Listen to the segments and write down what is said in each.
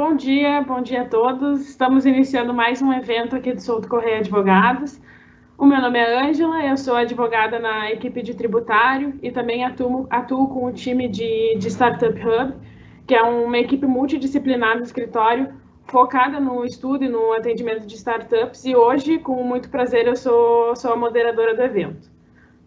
Bom dia, bom dia a todos. Estamos iniciando mais um evento aqui do Souto Correia Advogados. O meu nome é Ângela, eu sou advogada na equipe de tributário e também atuo, atuo com o time de, de Startup Hub, que é uma equipe multidisciplinar do escritório focada no estudo e no atendimento de startups. E hoje, com muito prazer, eu sou, sou a moderadora do evento.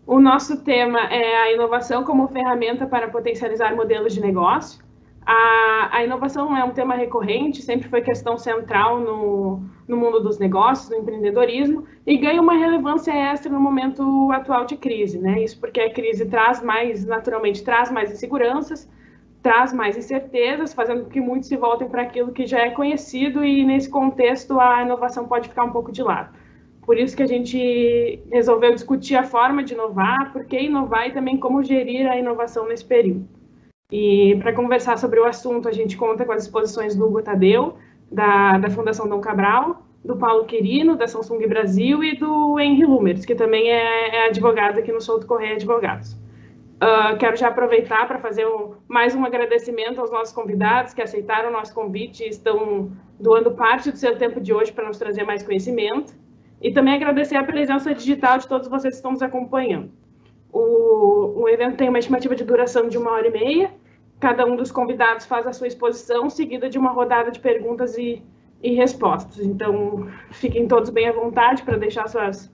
O nosso tema é a inovação como ferramenta para potencializar modelos de negócio. A, a, inovação é um tema recorrente, sempre foi questão central no, no mundo dos negócios, no empreendedorismo, e ganha uma relevância extra no momento atual de crise, né? Isso porque a crise traz mais, naturalmente, traz mais inseguranças, traz mais incertezas, fazendo com que muitos se voltem para aquilo que já é conhecido, e nesse contexto a inovação pode ficar um pouco de lado. Por isso que a gente resolveu discutir a forma de inovar, por que inovar e também como gerir a inovação nesse período. E para conversar sobre o assunto, a gente conta com as exposições do Hugo Tadeu, da, da Fundação Dom Cabral, do Paulo Quirino, da Samsung Brasil, e do Henry Lumers, que também é, é advogado aqui no Souto Correia Advogados. Uh, quero já aproveitar para fazer um, mais um agradecimento aos nossos convidados que aceitaram o nosso convite e estão doando parte do seu tempo de hoje para nos trazer mais conhecimento. E também agradecer a presença digital de todos vocês que estão nos acompanhando. O, o evento tem uma estimativa de duração de uma hora e meia, cada um dos convidados faz a sua exposição, seguida de uma rodada de perguntas e, e respostas. Então, fiquem todos bem à vontade para deixar suas,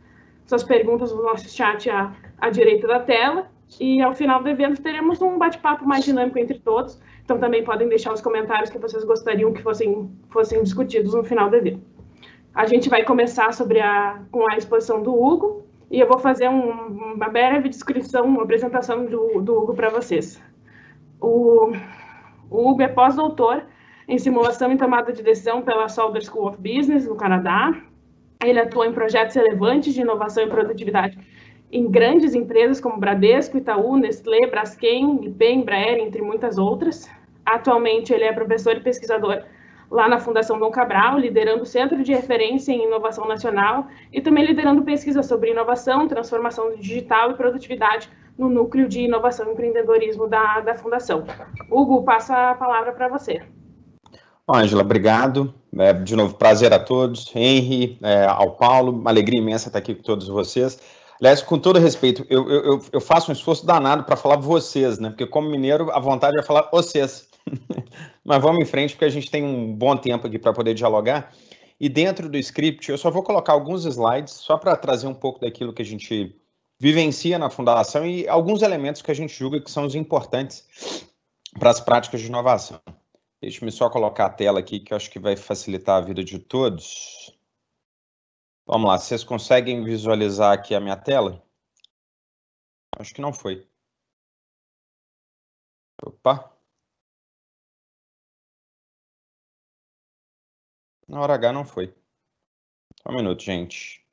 suas perguntas no nosso chat à, à direita da tela. E ao final do evento teremos um bate-papo mais dinâmico entre todos. Então também podem deixar os comentários que vocês gostariam que fossem, fossem discutidos no final do evento. A gente vai começar sobre a, com a exposição do Hugo e eu vou fazer um, uma breve descrição, uma apresentação do, do Hugo para vocês o, o Hugo é pós-doutor em simulação e tomada de decisão pela Solder School of Business, no Canadá. Ele atua em projetos relevantes de inovação e produtividade em grandes empresas como Bradesco, Itaú, Nestlé, Braskem, IP, Embraer, entre muitas outras. Atualmente, ele é professor e pesquisador lá na Fundação Dom Cabral, liderando o Centro de Referência em Inovação Nacional e também liderando pesquisas sobre inovação, transformação digital e produtividade no Núcleo de Inovação e Empreendedorismo da, da Fundação. Hugo, passa a palavra para você. Ângela, obrigado. É, de novo, prazer a todos. Henry, é, ao Paulo, uma alegria imensa estar aqui com todos vocês. Aliás, com todo respeito, eu, eu, eu faço um esforço danado para falar vocês, né? Porque como mineiro, a vontade é falar vocês. Mas vamos em frente, porque a gente tem um bom tempo aqui para poder dialogar. E dentro do script, eu só vou colocar alguns slides, só para trazer um pouco daquilo que a gente vivencia na fundação e alguns elementos que a gente julga que são os importantes para as práticas de inovação. Deixe-me só colocar a tela aqui, que eu acho que vai facilitar a vida de todos. Vamos lá, vocês conseguem visualizar aqui a minha tela? Acho que não foi. Opa. Na hora H não foi. Só um minuto, gente.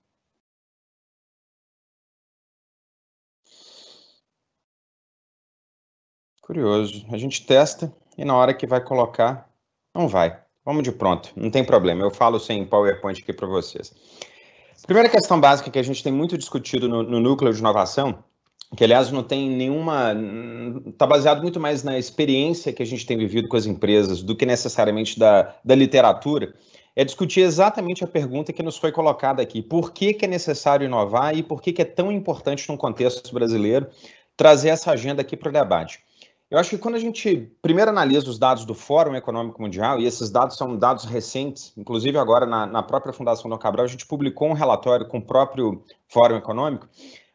Curioso. A gente testa e na hora que vai colocar, não vai. Vamos de pronto, não tem problema. Eu falo sem PowerPoint aqui para vocês. Primeira questão básica que a gente tem muito discutido no, no núcleo de inovação, que aliás não tem nenhuma. está baseado muito mais na experiência que a gente tem vivido com as empresas do que necessariamente da, da literatura, é discutir exatamente a pergunta que nos foi colocada aqui. Por que, que é necessário inovar e por que, que é tão importante no contexto brasileiro trazer essa agenda aqui para o debate? Eu acho que quando a gente primeiro analisa os dados do Fórum Econômico Mundial, e esses dados são dados recentes, inclusive agora na, na própria Fundação do Cabral, a gente publicou um relatório com o próprio Fórum Econômico,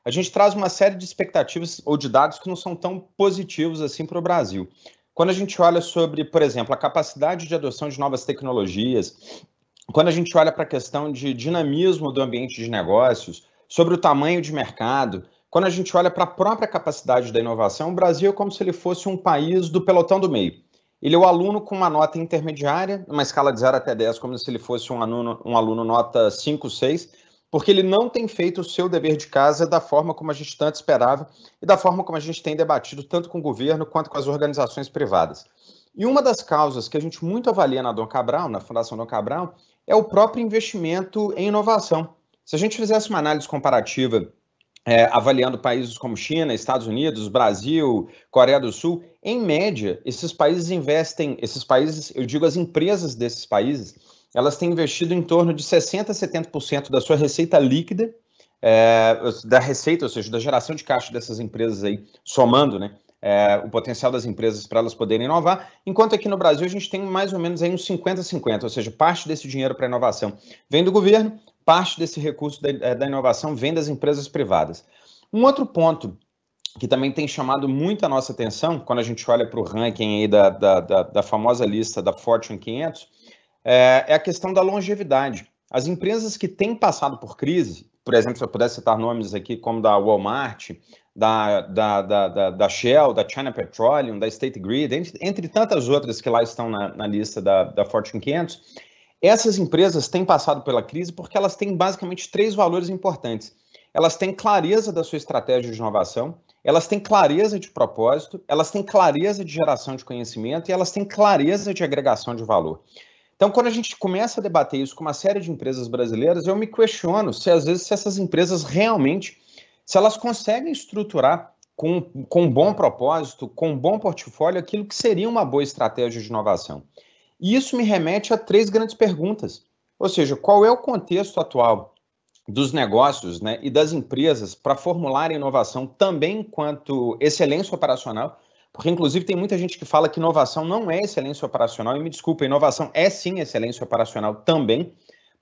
a gente traz uma série de expectativas ou de dados que não são tão positivos assim para o Brasil. Quando a gente olha sobre, por exemplo, a capacidade de adoção de novas tecnologias, quando a gente olha para a questão de dinamismo do ambiente de negócios, sobre o tamanho de mercado, quando a gente olha para a própria capacidade da inovação, o Brasil é como se ele fosse um país do pelotão do meio. Ele é o aluno com uma nota intermediária, numa escala de 0 até 10, como se ele fosse um aluno, um aluno nota 5, 6, porque ele não tem feito o seu dever de casa da forma como a gente tanto esperava e da forma como a gente tem debatido tanto com o governo quanto com as organizações privadas. E uma das causas que a gente muito avalia na Dom Cabral, na Fundação Dom Cabral, é o próprio investimento em inovação. Se a gente fizesse uma análise comparativa é, avaliando países como China, Estados Unidos, Brasil, Coreia do Sul, em média, esses países investem, esses países, eu digo as empresas desses países, elas têm investido em torno de 60% a 70% da sua receita líquida, é, da receita, ou seja, da geração de caixa dessas empresas aí, somando né, é, o potencial das empresas para elas poderem inovar, enquanto aqui no Brasil a gente tem mais ou menos aí uns 50-50, ou seja, parte desse dinheiro para inovação vem do governo parte desse recurso da, eh, da inovação vem das empresas privadas. Um outro ponto que também tem chamado muito a nossa atenção, quando a gente olha para o ranking da, da, da, da, famosa lista da Fortune 500, é, é, a questão da longevidade. As empresas que têm passado por crise, por exemplo, se eu pudesse citar nomes aqui como da Walmart, da, da, da, da, Shell, da China Petroleum, da State Grid, entre, entre tantas outras que lá estão na, na lista da, da Fortune 500, essas empresas têm passado pela crise porque elas têm basicamente três valores importantes. Elas têm clareza da sua estratégia de inovação, elas têm clareza de propósito, elas têm clareza de geração de conhecimento e elas têm clareza de agregação de valor. Então, quando a gente começa a debater isso com uma série de empresas brasileiras, eu me questiono se às vezes se essas empresas realmente, se elas conseguem estruturar com, com um bom propósito, com um bom portfólio, aquilo que seria uma boa estratégia de inovação. E isso me remete a três grandes perguntas. Ou seja, qual é o contexto atual dos negócios né, e das empresas para formular inovação também enquanto excelência operacional? Porque, inclusive, tem muita gente que fala que inovação não é excelência operacional, e me desculpa, inovação é sim excelência operacional também.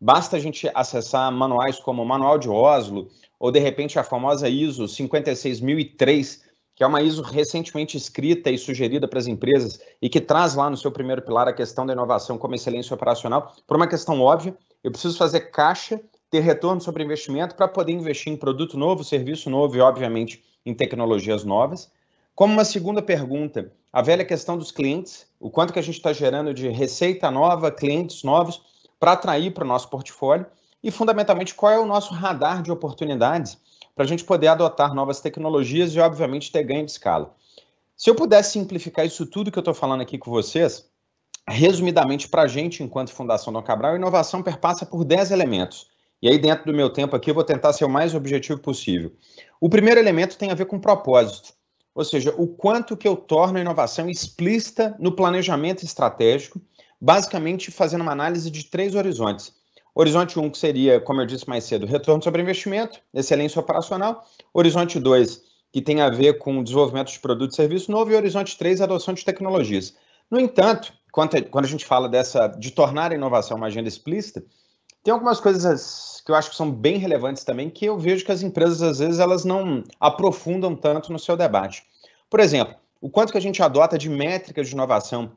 Basta a gente acessar manuais como o Manual de Oslo, ou de repente a famosa ISO 56003, que é uma ISO recentemente escrita e sugerida para as empresas e que traz lá no seu primeiro pilar a questão da inovação como excelência operacional, por uma questão óbvia, eu preciso fazer caixa, ter retorno sobre investimento para poder investir em produto novo, serviço novo e, obviamente, em tecnologias novas. Como uma segunda pergunta, a velha questão dos clientes, o quanto que a gente está gerando de receita nova, clientes novos, para atrair para o nosso portfólio e, fundamentalmente, qual é o nosso radar de oportunidades para a gente poder adotar novas tecnologias e, obviamente, ter ganho de escala. Se eu pudesse simplificar isso tudo que eu estou falando aqui com vocês, resumidamente para a gente, enquanto Fundação Dom Cabral, inovação perpassa por 10 elementos. E aí, dentro do meu tempo aqui, eu vou tentar ser o mais objetivo possível. O primeiro elemento tem a ver com propósito, ou seja, o quanto que eu torno a inovação explícita no planejamento estratégico, basicamente fazendo uma análise de três horizontes. Horizonte 1, que seria, como eu disse mais cedo, retorno sobre investimento, excelência operacional. Horizonte 2, que tem a ver com o desenvolvimento de produto e serviço novo. E Horizonte 3, adoção de tecnologias. No entanto, quando a gente fala dessa de tornar a inovação uma agenda explícita, tem algumas coisas que eu acho que são bem relevantes também, que eu vejo que as empresas, às vezes, elas não aprofundam tanto no seu debate. Por exemplo, o quanto que a gente adota de métricas de inovação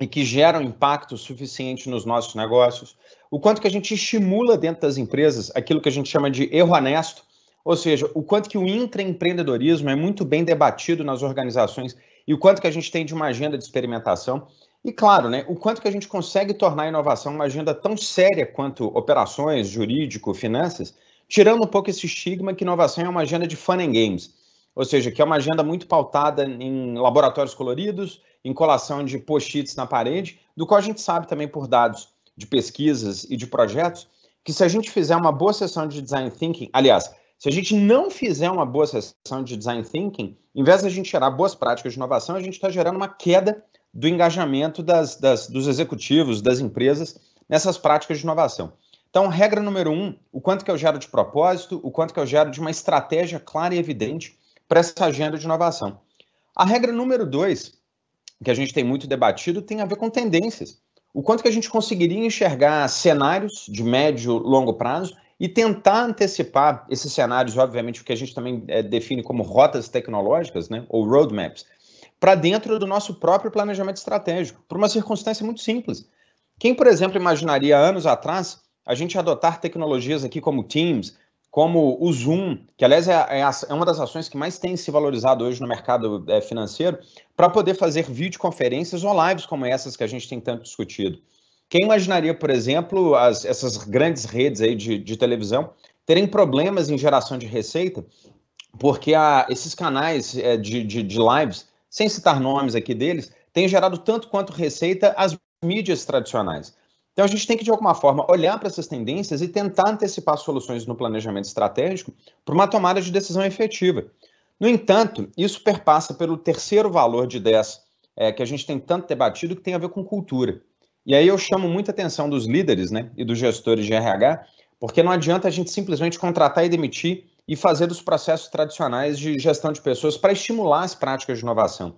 e que geram impacto suficiente nos nossos negócios, o quanto que a gente estimula dentro das empresas aquilo que a gente chama de erro honesto, ou seja, o quanto que o intraempreendedorismo é muito bem debatido nas organizações e o quanto que a gente tem de uma agenda de experimentação. E claro, né, o quanto que a gente consegue tornar a inovação uma agenda tão séria quanto operações, jurídico, finanças, tirando um pouco esse estigma que inovação é uma agenda de fun and games, ou seja, que é uma agenda muito pautada em laboratórios coloridos, em colação de post-its na parede, do qual a gente sabe também por dados de pesquisas e de projetos, que se a gente fizer uma boa sessão de design thinking, aliás, se a gente não fizer uma boa sessão de design thinking, em vez de a gente gerar boas práticas de inovação, a gente está gerando uma queda do engajamento das, das, dos executivos, das empresas, nessas práticas de inovação. Então, regra número um, o quanto que eu gero de propósito, o quanto que eu gero de uma estratégia clara e evidente para essa agenda de inovação. A regra número dois, que a gente tem muito debatido, tem a ver com tendências o quanto que a gente conseguiria enxergar cenários de médio, longo prazo e tentar antecipar esses cenários, obviamente, o que a gente também é, define como rotas tecnológicas, né, ou roadmaps, para dentro do nosso próprio planejamento estratégico, por uma circunstância muito simples. Quem, por exemplo, imaginaria anos atrás a gente adotar tecnologias aqui como Teams, como o Zoom, que aliás é, é, é, uma das ações que mais tem se valorizado hoje no mercado é, financeiro, para poder fazer videoconferências ou lives como essas que a gente tem tanto discutido. Quem imaginaria, por exemplo, as, essas grandes redes aí de, de, televisão terem problemas em geração de receita, porque a, esses canais é, de, de, de lives, sem citar nomes aqui deles, têm gerado tanto quanto receita as mídias tradicionais. Então a gente tem que, de alguma forma, olhar para essas tendências e tentar antecipar soluções no planejamento estratégico para uma tomada de decisão efetiva. No entanto, isso perpassa pelo terceiro valor de 10 é, que a gente tem tanto debatido que tem a ver com cultura. E aí eu chamo muita atenção dos líderes né, e dos gestores de RH, porque não adianta a gente simplesmente contratar e demitir e fazer dos processos tradicionais de gestão de pessoas para estimular as práticas de inovação.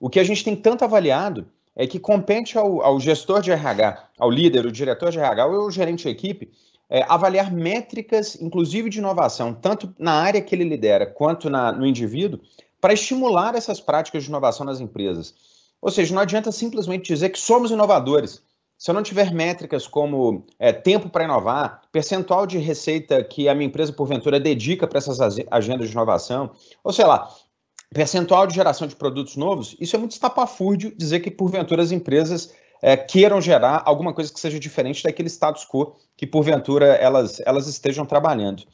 O que a gente tem tanto avaliado é que compete ao, ao gestor de RH, ao líder, o diretor de RH ou o gerente de equipe, é, avaliar métricas, inclusive de inovação, tanto na área que ele lidera quanto na, no indivíduo, para estimular essas práticas de inovação nas empresas. Ou seja, não adianta simplesmente dizer que somos inovadores. Se eu não tiver métricas como é, tempo para inovar, percentual de receita que a minha empresa, porventura, dedica para essas agendas de inovação, ou sei lá, Percentual de geração de produtos novos, isso é muito estapafúrdio dizer que, porventura, as empresas é, queiram gerar alguma coisa que seja diferente daquele status quo que, porventura, elas, elas estejam trabalhando.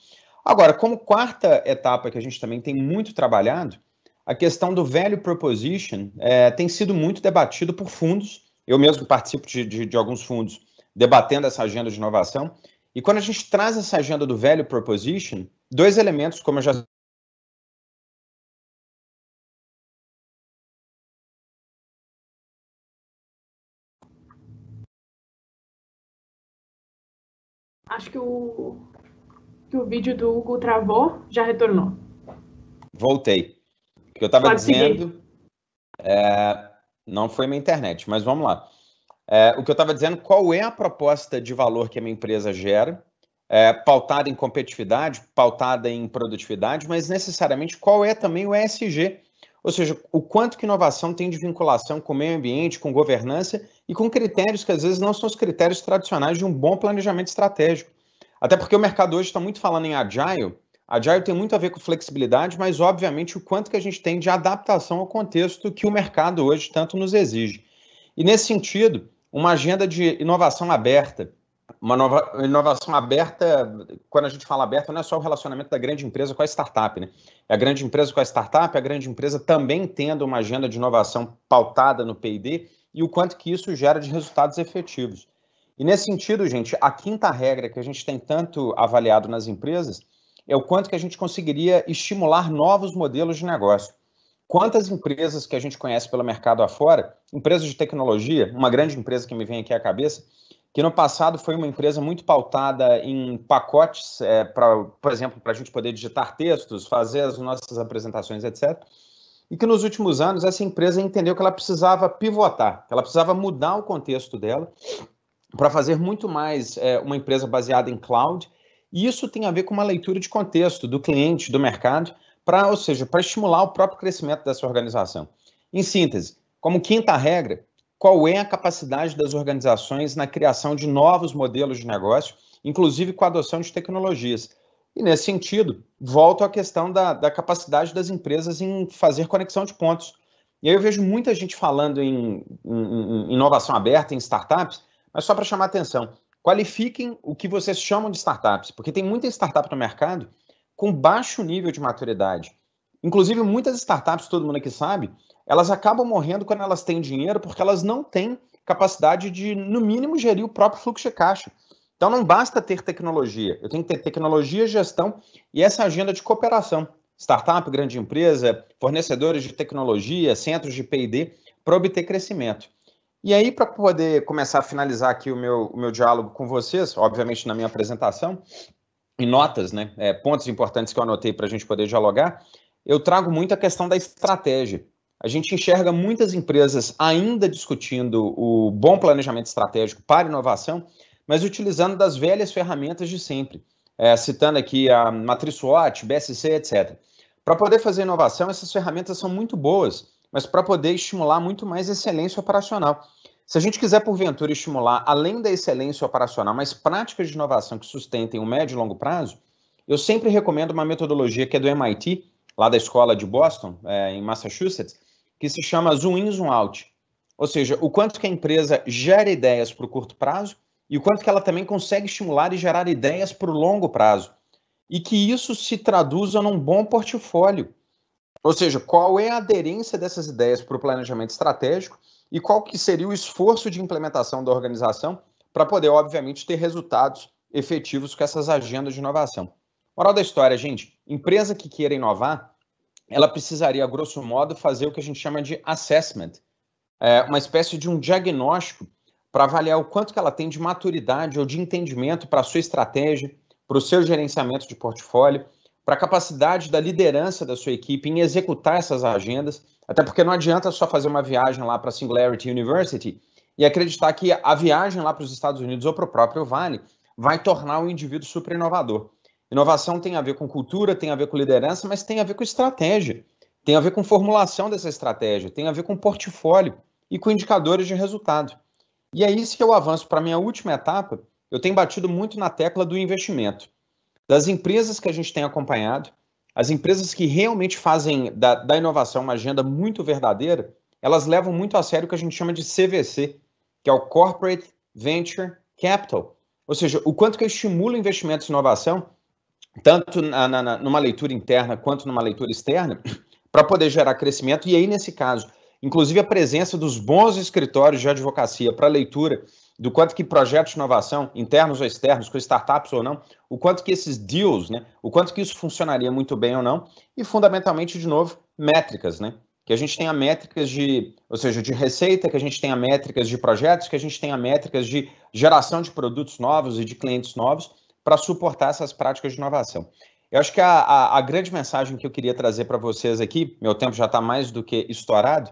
Agora, como quarta etapa que a gente também tem muito trabalhado, a questão do value proposition é, tem sido muito debatido por fundos. Eu mesmo participo de, de, de alguns fundos debatendo essa agenda de inovação. E quando a gente traz essa agenda do value proposition, dois elementos, como eu já Acho que o, que o vídeo do Hugo travou, já retornou. Voltei. O que eu estava dizendo. É, não foi minha internet, mas vamos lá. É, o que eu estava dizendo, qual é a proposta de valor que a minha empresa gera, é, pautada em competitividade, pautada em produtividade, mas necessariamente qual é também o ESG ou seja, o quanto que inovação tem de vinculação com o meio ambiente, com governança e com critérios que às vezes não são os critérios tradicionais de um bom planejamento estratégico. Até porque o mercado hoje está muito falando em agile. Agile tem muito a ver com flexibilidade, mas obviamente o quanto que a gente tem de adaptação ao contexto que o mercado hoje tanto nos exige. E nesse sentido, uma agenda de inovação aberta, uma nova inovação aberta, quando a gente fala aberta, não é só o relacionamento da grande empresa com a startup, né? É a grande empresa com a startup, a grande empresa também tendo uma agenda de inovação pautada no P&D e o quanto que isso gera de resultados efetivos. E nesse sentido, gente, a quinta regra que a gente tem tanto avaliado nas empresas é o quanto que a gente conseguiria estimular novos modelos de negócio. Quantas empresas que a gente conhece pelo mercado afora, empresas de tecnologia, uma grande empresa que me vem aqui à cabeça, que no passado foi uma empresa muito pautada em pacotes, é, pra, por exemplo, para a gente poder digitar textos, fazer as nossas apresentações, etc. E que nos últimos anos essa empresa entendeu que ela precisava pivotar, que ela precisava mudar o contexto dela para fazer muito mais é, uma empresa baseada em cloud. E isso tem a ver com uma leitura de contexto do cliente, do mercado, para, ou seja, para estimular o próprio crescimento dessa organização. Em síntese, como quinta regra, qual é a capacidade das organizações na criação de novos modelos de negócio, inclusive com a adoção de tecnologias. E nesse sentido, volto à questão da, da capacidade das empresas em fazer conexão de pontos. E aí eu vejo muita gente falando em, em, em inovação aberta, em startups, mas só para chamar atenção, qualifiquem o que vocês chamam de startups, porque tem muita startup no mercado com baixo nível de maturidade. Inclusive, muitas startups, todo mundo aqui sabe, elas acabam morrendo quando elas têm dinheiro, porque elas não têm capacidade de, no mínimo, gerir o próprio fluxo de caixa. Então não basta ter tecnologia, eu tenho que ter tecnologia, gestão e essa agenda de cooperação. Startup, grande empresa, fornecedores de tecnologia, centros de PD, para obter crescimento. E aí, para poder começar a finalizar aqui o meu, o meu diálogo com vocês, obviamente na minha apresentação, em notas, né, é, pontos importantes que eu anotei para a gente poder dialogar, eu trago muito a questão da estratégia a gente enxerga muitas empresas ainda discutindo o bom planejamento estratégico para inovação, mas utilizando das velhas ferramentas de sempre, é, citando aqui a matriz SWOT, BSC, etc. Para poder fazer inovação, essas ferramentas são muito boas, mas para poder estimular muito mais excelência operacional. Se a gente quiser, porventura, estimular, além da excelência operacional, mais práticas de inovação que sustentem o médio e longo prazo, eu sempre recomendo uma metodologia que é do MIT, lá da escola de Boston, é, em Massachusetts, que se chama zoom in, zoom out. Ou seja, o quanto que a empresa gera ideias para o curto prazo e o quanto que ela também consegue estimular e gerar ideias para o longo prazo. E que isso se traduza num bom portfólio. Ou seja, qual é a aderência dessas ideias para o planejamento estratégico e qual que seria o esforço de implementação da organização para poder, obviamente, ter resultados efetivos com essas agendas de inovação. Moral da história, gente, empresa que queira inovar ela precisaria, grosso modo, fazer o que a gente chama de assessment, é, uma espécie de um diagnóstico para avaliar o quanto que ela tem de maturidade ou de entendimento para a sua estratégia, para o seu gerenciamento de portfólio, para a capacidade da liderança da sua equipe em executar essas agendas, até porque não adianta só fazer uma viagem lá para a Singularity University e acreditar que a viagem lá para os Estados Unidos ou para o próprio Vale vai tornar o indivíduo super inovador. Inovação tem a ver com cultura, tem a ver com liderança, mas tem a ver com estratégia, tem a ver com formulação dessa estratégia, tem a ver com portfólio e com indicadores de resultado. E é isso que eu avanço para a minha última etapa. Eu tenho batido muito na tecla do investimento. Das empresas que a gente tem acompanhado, as empresas que realmente fazem da, da inovação uma agenda muito verdadeira, elas levam muito a sério o que a gente chama de CVC, que é o Corporate Venture Capital. Ou seja, o quanto que eu estimulo investimentos em inovação tanto na, na, numa leitura interna quanto numa leitura externa, para poder gerar crescimento. E aí, nesse caso, inclusive a presença dos bons escritórios de advocacia para leitura do quanto que projetos de inovação, internos ou externos, com startups ou não, o quanto que esses deals, né, o quanto que isso funcionaria muito bem ou não, e fundamentalmente, de novo, métricas, né? Que a gente tenha métricas de, ou seja, de receita, que a gente tenha métricas de projetos, que a gente tenha métricas de geração de produtos novos e de clientes novos, para suportar essas práticas de inovação. Eu acho que a, a, a grande mensagem que eu queria trazer para vocês aqui, meu tempo já está mais do que estourado,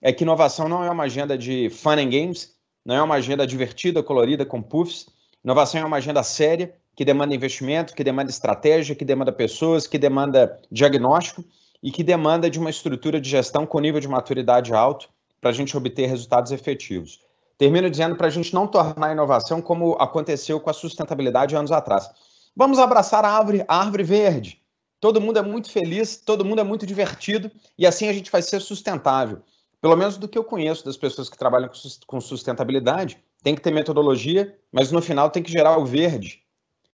é que inovação não é uma agenda de fun and games, não é uma agenda divertida, colorida, com puffs. Inovação é uma agenda séria, que demanda investimento, que demanda estratégia, que demanda pessoas, que demanda diagnóstico e que demanda de uma estrutura de gestão com nível de maturidade alto para a gente obter resultados efetivos. Termino dizendo para a gente não tornar a inovação como aconteceu com a sustentabilidade anos atrás. Vamos abraçar a árvore, a árvore verde. Todo mundo é muito feliz, todo mundo é muito divertido e assim a gente vai ser sustentável. Pelo menos do que eu conheço das pessoas que trabalham com sustentabilidade, tem que ter metodologia, mas no final tem que gerar o verde,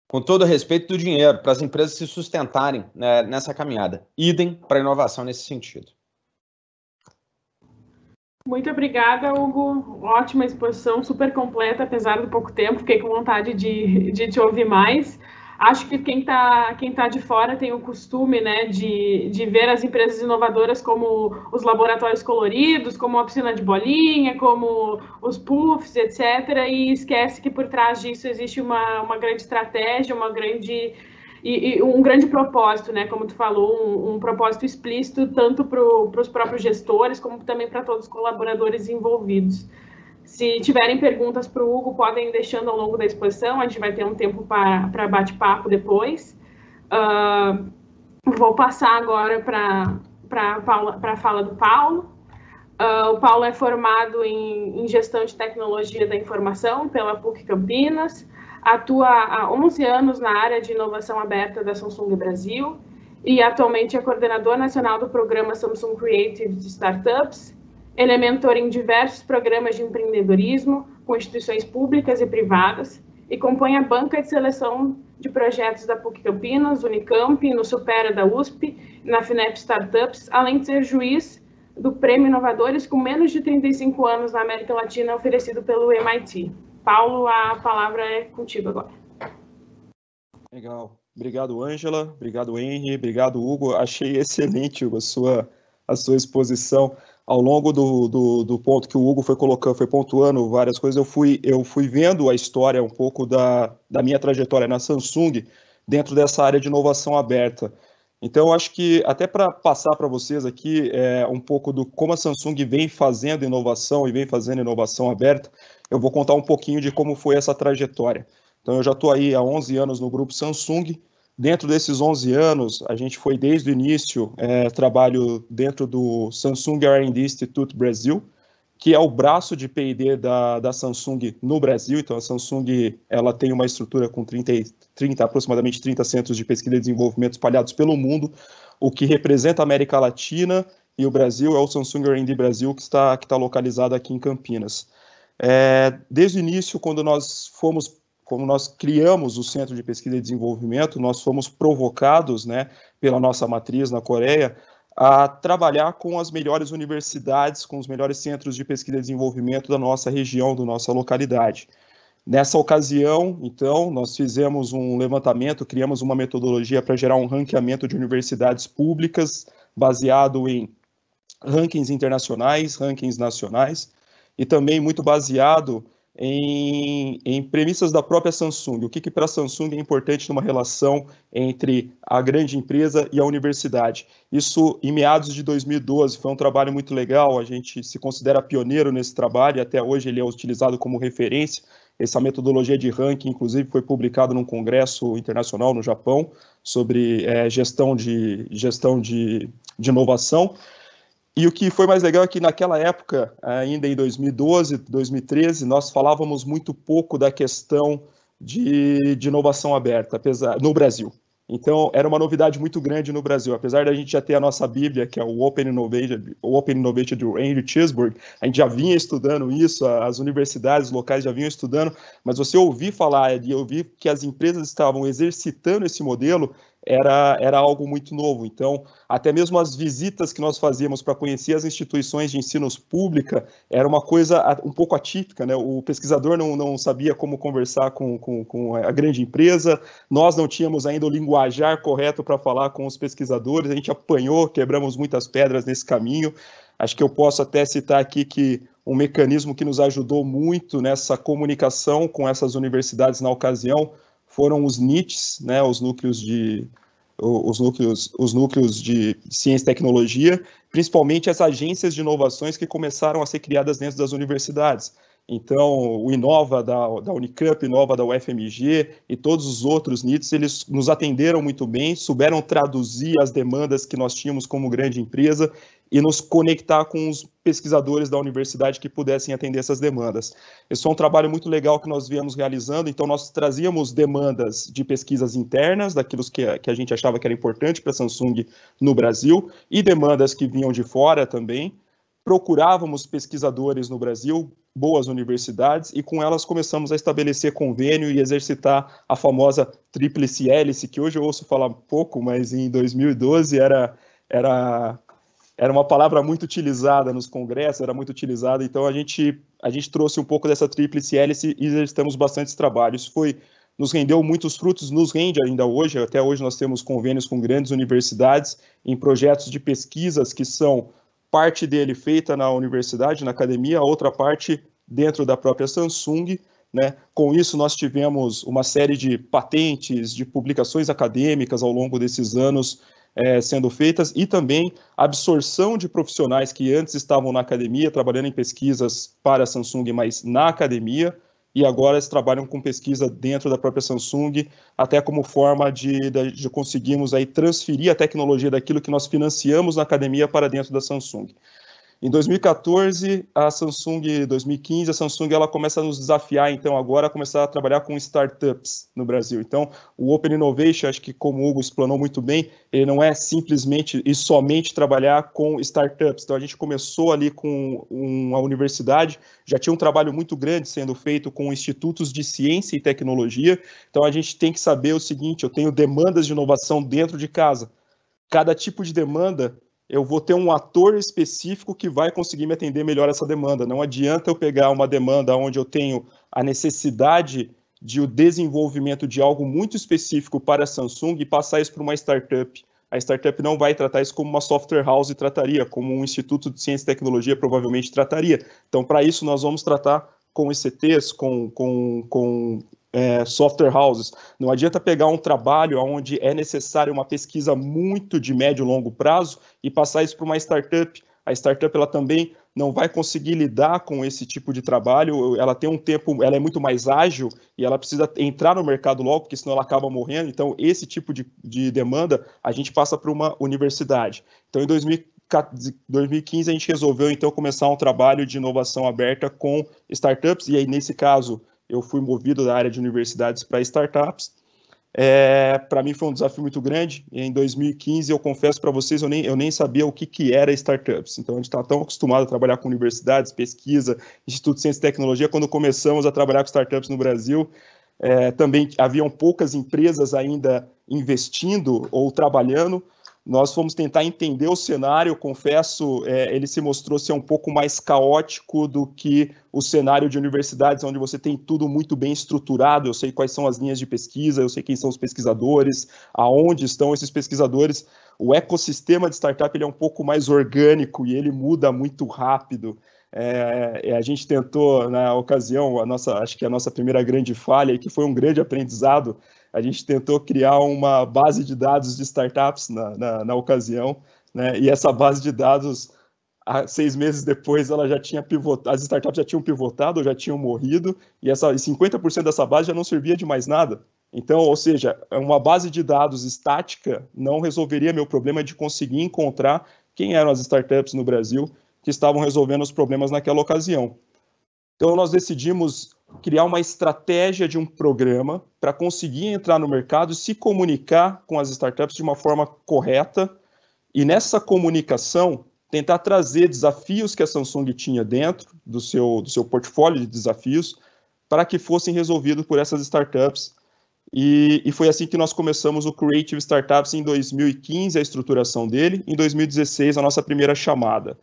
com todo respeito do dinheiro, para as empresas se sustentarem né, nessa caminhada. Idem para a inovação nesse sentido. Muito obrigada, Hugo. Ótima exposição, super completa, apesar do pouco tempo. Fiquei com vontade de, de te ouvir mais. Acho que quem está quem tá de fora tem o costume né, de, de ver as empresas inovadoras como os laboratórios coloridos, como a piscina de bolinha, como os puffs, etc. E esquece que por trás disso existe uma, uma grande estratégia, uma grande e, e, um grande propósito, né? Como tu falou, um, um propósito explícito tanto para os próprios gestores como também para todos os colaboradores envolvidos. Se tiverem perguntas para o Hugo, podem deixando ao longo da exposição. A gente vai ter um tempo para bate-papo depois. Uh, vou passar agora para para a fala do Paulo. Uh, o Paulo é formado em, em, Gestão de Tecnologia da Informação pela PUC Campinas, atua há 11 anos na área de inovação aberta da Samsung Brasil e atualmente é coordenador nacional do programa Samsung Creative Startups. Ele é mentor em diversos programas de empreendedorismo com instituições públicas e privadas e compõe a banca de seleção de projetos da PUC Campinas, Unicamp, no Supera da USP, na FINEP Startups, além de ser juiz do Prêmio Inovadores com menos de 35 anos na América Latina oferecido pelo MIT. Paulo, a palavra é contigo agora. Legal. Obrigado, Ângela. Obrigado, Henry. Obrigado, Hugo. Achei excelente a sua, a sua exposição. Ao longo do, do, do, ponto que o Hugo foi colocando, foi pontuando várias coisas, eu fui, eu fui vendo a história um pouco da, da minha trajetória na Samsung dentro dessa área de inovação aberta. Então, acho que até para passar para vocês aqui é, um pouco do como a Samsung vem fazendo inovação e vem fazendo inovação aberta, eu vou contar um pouquinho de como foi essa trajetória. Então, eu já estou aí há 11 anos no grupo Samsung. Dentro desses 11 anos, a gente foi desde o início, é, trabalho dentro do Samsung R&D Institute Brasil, que é o braço de P&D da, da Samsung no Brasil. Então, a Samsung ela tem uma estrutura com 30, 30, aproximadamente 30 centros de pesquisa e desenvolvimento espalhados pelo mundo, o que representa a América Latina e o Brasil é o Samsung R&D Brasil, que está, que está localizado aqui em Campinas. É, desde o início, quando nós fomos, como nós criamos o Centro de Pesquisa e Desenvolvimento, nós fomos provocados, né, pela nossa matriz na Coreia, a trabalhar com as melhores universidades, com os melhores centros de pesquisa e desenvolvimento da nossa região, da nossa localidade. Nessa ocasião, então, nós fizemos um levantamento, criamos uma metodologia para gerar um ranqueamento de universidades públicas baseado em rankings internacionais, rankings nacionais, e também muito baseado em, em premissas da própria Samsung. O que, que para a Samsung é importante numa relação entre a grande empresa e a universidade? Isso em meados de 2012 foi um trabalho muito legal. A gente se considera pioneiro nesse trabalho e até hoje ele é utilizado como referência. Essa metodologia de ranking, inclusive, foi publicada num congresso internacional no Japão sobre é, gestão, de, gestão de, de inovação. E o que foi mais legal é que naquela época, ainda em 2012, 2013, nós falávamos muito pouco da questão de, de inovação aberta apesar, no Brasil. Então, era uma novidade muito grande no Brasil. Apesar da gente já ter a nossa Bíblia, que é o Open Innovation, o Open Innovation do Andrew Chisburg, a gente já vinha estudando isso, as universidades locais já vinham estudando, mas você ouvir falar e ouvir que as empresas estavam exercitando esse modelo, era, era algo muito novo. Então, até mesmo as visitas que nós fazíamos para conhecer as instituições de ensino pública era uma coisa um pouco atípica, né? O pesquisador não, não sabia como conversar com, com, com a grande empresa, nós não tínhamos ainda o linguajar correto para falar com os pesquisadores, a gente apanhou, quebramos muitas pedras nesse caminho. Acho que eu posso até citar aqui que um mecanismo que nos ajudou muito nessa comunicação com essas universidades na ocasião foram os NITs, né, os núcleos de os núcleos, os núcleos de ciência e tecnologia, principalmente as agências de inovações que começaram a ser criadas dentro das universidades. Então, o Inova da, da Unicamp, Inova da UFMG e todos os outros NITs, eles nos atenderam muito bem, souberam traduzir as demandas que nós tínhamos como grande empresa e nos conectar com os pesquisadores da universidade que pudessem atender essas demandas. Esse foi é um trabalho muito legal que nós viemos realizando, então nós trazíamos demandas de pesquisas internas, daquilo que que a gente achava que era importante para a Samsung no Brasil, e demandas que vinham de fora também, procurávamos pesquisadores no Brasil, boas universidades, e com elas começamos a estabelecer convênio e exercitar a famosa tríplice hélice, que hoje eu ouço falar pouco, mas em 2012 era, era, era uma palavra muito utilizada nos congressos, era muito utilizada, então a gente, a gente trouxe um pouco dessa tríplice hélice e exercitamos bastante trabalho. Isso foi nos rendeu muitos frutos, nos rende ainda hoje, até hoje nós temos convênios com grandes universidades em projetos de pesquisas que são parte dele feita na universidade, na academia, a outra parte dentro da própria Samsung. Né? Com isso, nós tivemos uma série de patentes, de publicações acadêmicas ao longo desses anos é, sendo feitas e também absorção de profissionais que antes estavam na academia, trabalhando em pesquisas para a Samsung, mas na academia e agora eles trabalham com pesquisa dentro da própria Samsung, até como forma de, de, de conseguirmos aí transferir a tecnologia daquilo que nós financiamos na academia para dentro da Samsung. Em 2014, a Samsung, 2015, a Samsung ela começa a nos desafiar, então, agora a começar a trabalhar com startups no Brasil. Então, o Open Innovation, acho que como o Hugo explanou muito bem, ele não é simplesmente e somente trabalhar com startups. Então, a gente começou ali com uma universidade, já tinha um trabalho muito grande sendo feito com institutos de ciência e tecnologia. Então, a gente tem que saber o seguinte: eu tenho demandas de inovação dentro de casa. Cada tipo de demanda eu vou ter um ator específico que vai conseguir me atender melhor essa demanda. Não adianta eu pegar uma demanda onde eu tenho a necessidade de o desenvolvimento de algo muito específico para a Samsung e passar isso para uma startup. A startup não vai tratar isso como uma software house trataria, como um instituto de ciência e tecnologia provavelmente trataria. Então, para isso, nós vamos tratar com ICTs, com, com, com é, software houses. Não adianta pegar um trabalho onde é necessária uma pesquisa muito de médio e longo prazo e passar isso para uma startup. A startup ela também não vai conseguir lidar com esse tipo de trabalho. Ela tem um tempo, ela é muito mais ágil e ela precisa entrar no mercado logo, porque senão ela acaba morrendo. Então, esse tipo de, de demanda a gente passa para uma universidade. Então, em 2015, a gente resolveu então começar um trabalho de inovação aberta com startups, e aí, nesse caso, eu fui movido da área de universidades para startups. É, para mim foi um desafio muito grande. Em 2015, eu confesso para vocês, eu nem, eu nem sabia o que, que era startups. Então, a gente está tão acostumado a trabalhar com universidades, pesquisa, Instituto de Ciência e Tecnologia. Quando começamos a trabalhar com startups no Brasil, é, também haviam poucas empresas ainda investindo ou trabalhando. Nós fomos tentar entender o cenário, confesso, é, ele se mostrou ser um pouco mais caótico do que o cenário de universidades, onde você tem tudo muito bem estruturado. Eu sei quais são as linhas de pesquisa, eu sei quem são os pesquisadores, aonde estão esses pesquisadores. O ecossistema de startup ele é um pouco mais orgânico e ele muda muito rápido. É, é a gente tentou, na ocasião, a nossa, acho que a nossa primeira grande falha, que foi um grande aprendizado, a gente tentou criar uma base de dados de startups na, na, na ocasião, né? e essa base de dados, há seis meses depois, ela já tinha pivotado, as startups já tinham pivotado, ou já tinham morrido, e essa, e 50% dessa base já não servia de mais nada. Então, ou seja, uma base de dados estática não resolveria meu problema de conseguir encontrar quem eram as startups no Brasil que estavam resolvendo os problemas naquela ocasião. Então, nós decidimos criar uma estratégia de um programa para conseguir entrar no mercado, se comunicar com as startups de uma forma correta e nessa comunicação tentar trazer desafios que a Samsung tinha dentro do seu, do seu portfólio de desafios para que fossem resolvidos por essas startups. E, e foi assim que nós começamos o Creative Startups em 2015, a estruturação dele, em 2016, a nossa primeira chamada.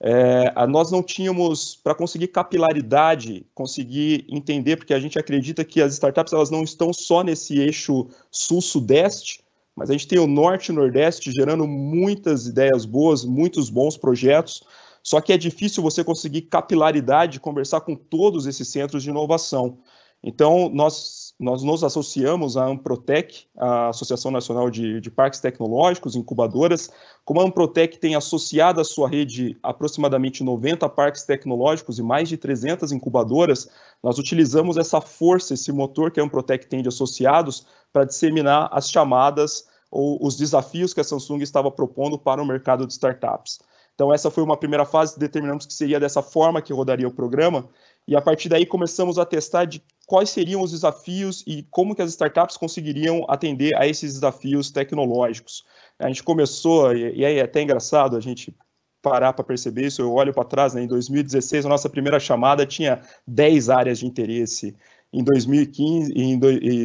É, nós não tínhamos, para conseguir capilaridade, conseguir entender, porque a gente acredita que as startups elas não estão só nesse eixo sul-sudeste, mas a gente tem o norte e nordeste gerando muitas ideias boas, muitos bons projetos, só que é difícil você conseguir capilaridade, conversar com todos esses centros de inovação. Então, nós nós nos associamos à Amprotec, a Associação Nacional de, de Parques Tecnológicos, incubadoras. Como a Amprotec tem associado à sua rede aproximadamente 90 parques tecnológicos e mais de 300 incubadoras, nós utilizamos essa força, esse motor que a Amprotec tem de associados para disseminar as chamadas ou os desafios que a Samsung estava propondo para o mercado de startups. Então, essa foi uma primeira fase, determinamos que seria dessa forma que rodaria o programa, e a partir daí começamos a testar de quais seriam os desafios e como que as startups conseguiriam atender a esses desafios tecnológicos. A gente começou, e é até engraçado a gente parar para perceber isso, eu olho para trás, né, em 2016 a nossa primeira chamada tinha 10 áreas de interesse, em 2015 em,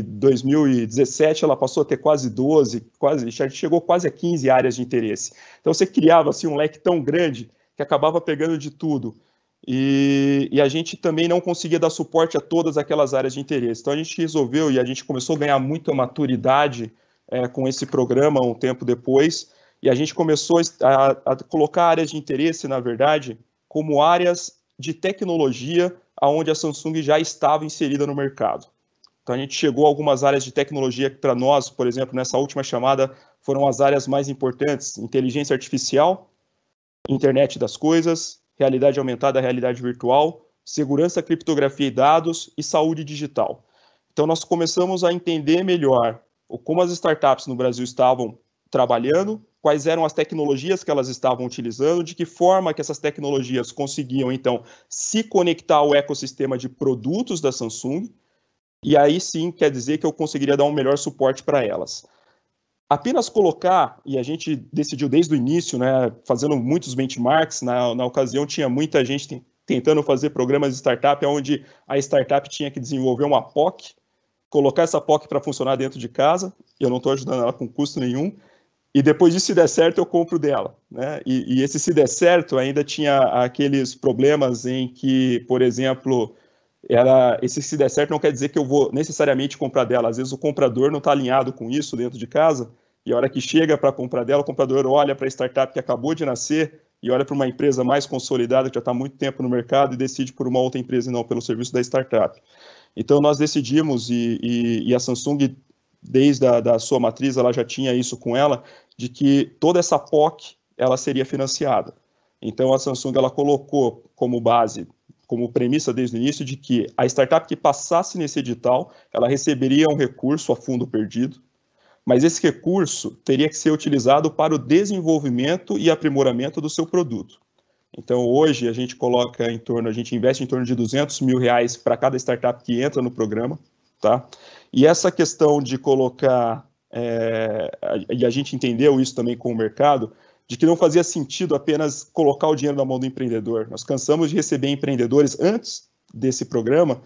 2017 ela passou a ter quase 12, quase, chegou quase a 15 áreas de interesse. Então você criava assim um leque tão grande que acabava pegando de tudo. E, e, a gente também não conseguia dar suporte a todas aquelas áreas de interesse. Então a gente resolveu e a gente começou a ganhar muita maturidade é, com esse programa um tempo depois, e a gente começou a, a colocar áreas de interesse, na verdade, como áreas de tecnologia aonde a Samsung já estava inserida no mercado. Então a gente chegou a algumas áreas de tecnologia que para nós, por exemplo, nessa última chamada foram as áreas mais importantes: inteligência artificial, internet das coisas, realidade aumentada, realidade virtual, segurança, criptografia e dados e saúde digital. Então, nós começamos a entender melhor como as startups no Brasil estavam trabalhando, quais eram as tecnologias que elas estavam utilizando, de que forma que essas tecnologias conseguiam, então, se conectar ao ecossistema de produtos da Samsung, e aí sim quer dizer que eu conseguiria dar um melhor suporte para elas apenas colocar, e a gente decidiu desde o início, né, fazendo muitos benchmarks, na, na ocasião tinha muita gente tentando fazer programas de startup, onde a startup tinha que desenvolver uma POC, colocar essa POC para funcionar dentro de casa, eu não estou ajudando ela com custo nenhum, e depois disso, se der certo, eu compro dela. Né? E, e esse se der certo, ainda tinha aqueles problemas em que, por exemplo, ela, esse se der certo não quer dizer que eu vou necessariamente comprar dela. Às vezes o comprador não está alinhado com isso dentro de casa e a hora que chega para comprar dela, o comprador olha para a startup que acabou de nascer e olha para uma empresa mais consolidada, que já está há muito tempo no mercado, e decide por uma outra empresa e não pelo serviço da startup. Então, nós decidimos, e, e, e a Samsung, desde a da sua matriz, ela já tinha isso com ela, de que toda essa POC ela seria financiada. Então, a Samsung ela colocou como base como premissa desde o início de que a startup que passasse nesse edital, ela receberia um recurso a fundo perdido, mas esse recurso teria que ser utilizado para o desenvolvimento e aprimoramento do seu produto. Então, hoje, a gente coloca em torno, a gente investe em torno de 200 mil reais para cada startup que entra no programa, tá? E essa questão de colocar, é, e a gente entendeu isso também com o mercado, de que não fazia sentido apenas colocar o dinheiro na mão do empreendedor. Nós cansamos de receber empreendedores antes desse programa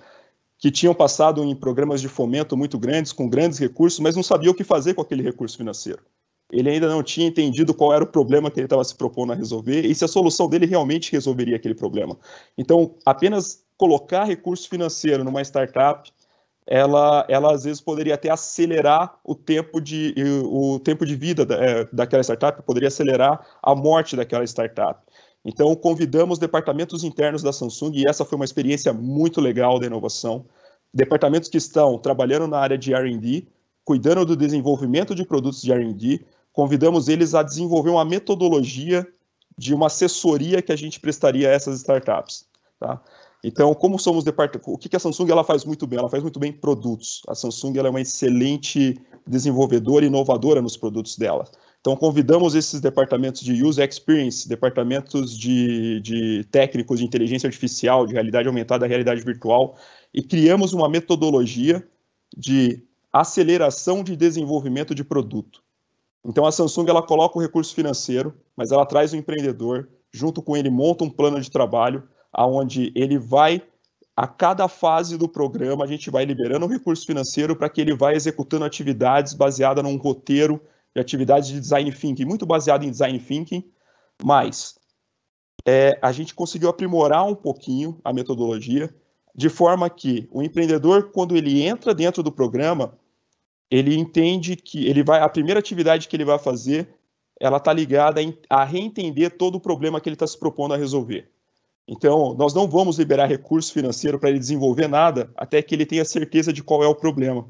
que tinham passado em programas de fomento muito grandes, com grandes recursos, mas não sabiam o que fazer com aquele recurso financeiro. Ele ainda não tinha entendido qual era o problema que ele estava se propondo a resolver e se a solução dele realmente resolveria aquele problema. Então, apenas colocar recurso financeiro numa startup, ela, ela às vezes poderia até acelerar o tempo de, o tempo de vida da, é, daquela startup, poderia acelerar a morte daquela startup. Então, convidamos departamentos internos da Samsung e essa foi uma experiência muito legal da inovação. Departamentos que estão trabalhando na área de RD, cuidando do desenvolvimento de produtos de RD, convidamos eles a desenvolver uma metodologia de uma assessoria que a gente prestaria a essas startups. Tá? Então, como somos o que a Samsung ela faz muito bem? Ela faz muito bem produtos. A Samsung ela é uma excelente desenvolvedora e inovadora nos produtos dela. Então, convidamos esses departamentos de User Experience, departamentos de, de técnicos de inteligência artificial, de realidade aumentada, realidade virtual, e criamos uma metodologia de aceleração de desenvolvimento de produto. Então, a Samsung ela coloca o recurso financeiro, mas ela traz o empreendedor, junto com ele monta um plano de trabalho, aonde ele vai a cada fase do programa, a gente vai liberando o recurso financeiro para que ele vá executando atividades baseadas num roteiro de atividades de design thinking, muito baseado em design thinking, mas é, a gente conseguiu aprimorar um pouquinho a metodologia, de forma que o empreendedor, quando ele entra dentro do programa, ele entende que ele vai a primeira atividade que ele vai fazer, ela está ligada a reentender todo o problema que ele está se propondo a resolver. Então, nós não vamos liberar recurso financeiro para ele desenvolver nada até que ele tenha certeza de qual é o problema.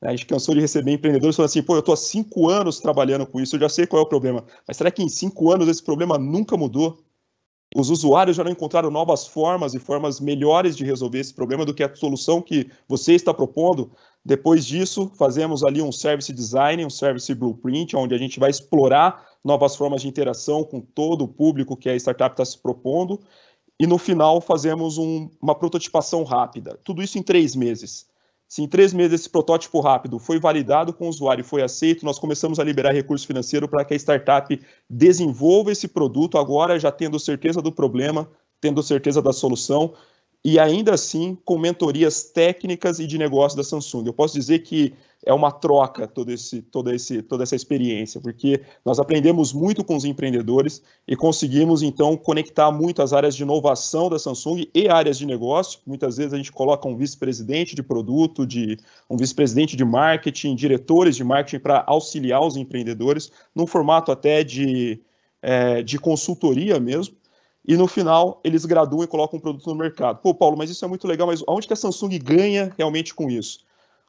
Né? A gente cansou de receber empreendedores falando assim, pô, eu estou há cinco anos trabalhando com isso, eu já sei qual é o problema. Mas será que em cinco anos esse problema nunca mudou? Os usuários já não encontraram novas formas e formas melhores de resolver esse problema do que a solução que você está propondo? Depois disso, fazemos ali um service design, um service blueprint, onde a gente vai explorar novas formas de interação com todo o público que a startup está se propondo. E no final, fazemos um, uma prototipação rápida. Tudo isso em três meses. Se em três meses esse protótipo rápido foi validado com o usuário e foi aceito, nós começamos a liberar recurso financeiro para que a startup desenvolva esse produto agora já tendo certeza do problema, tendo certeza da solução e ainda assim com mentorias técnicas e de negócio da Samsung. Eu posso dizer que é uma troca todo esse, todo esse, toda essa experiência, porque nós aprendemos muito com os empreendedores e conseguimos então conectar muito as áreas de inovação da Samsung e áreas de negócio. Muitas vezes a gente coloca um vice-presidente de produto, de um vice-presidente de marketing, diretores de marketing para auxiliar os empreendedores num formato até de, é, de consultoria mesmo e no final eles graduam e colocam um produto no mercado. Pô, Paulo, mas isso é muito legal, mas onde que a Samsung ganha realmente com isso?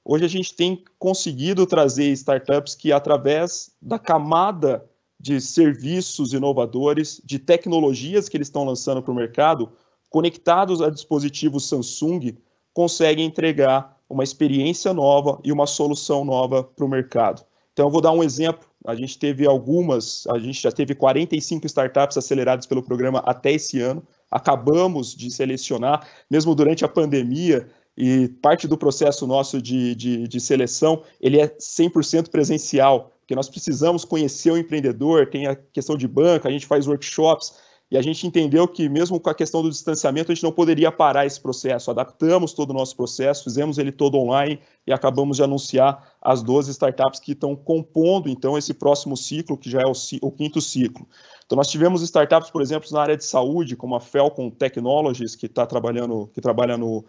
Hoje a gente tem conseguido trazer startups que, através da camada de serviços inovadores, de tecnologias que eles estão lançando para o mercado, conectados a dispositivos Samsung, conseguem entregar uma experiência nova e uma solução nova para o mercado. Então, eu vou dar um exemplo. A gente teve algumas, a gente já teve 45 startups aceleradas pelo programa até esse ano. Acabamos de selecionar, mesmo durante a pandemia, e parte do processo nosso de, de, de seleção, ele é 100% presencial, porque nós precisamos conhecer o empreendedor, tem a questão de banco, a gente faz workshops, e a gente entendeu que mesmo com a questão do distanciamento, a gente não poderia parar esse processo. Adaptamos todo o nosso processo, fizemos ele todo online e acabamos de anunciar as 12 startups que estão compondo, então, esse próximo ciclo, que já é o, o quinto ciclo. Então, nós tivemos startups, por exemplo, na área de saúde, como a Felcon Technologies, que está trabalhando, que trabalha no,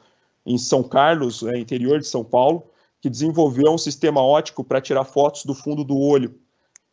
em São Carlos, é, interior de São Paulo, que desenvolveu um sistema ótico para tirar fotos do fundo do olho.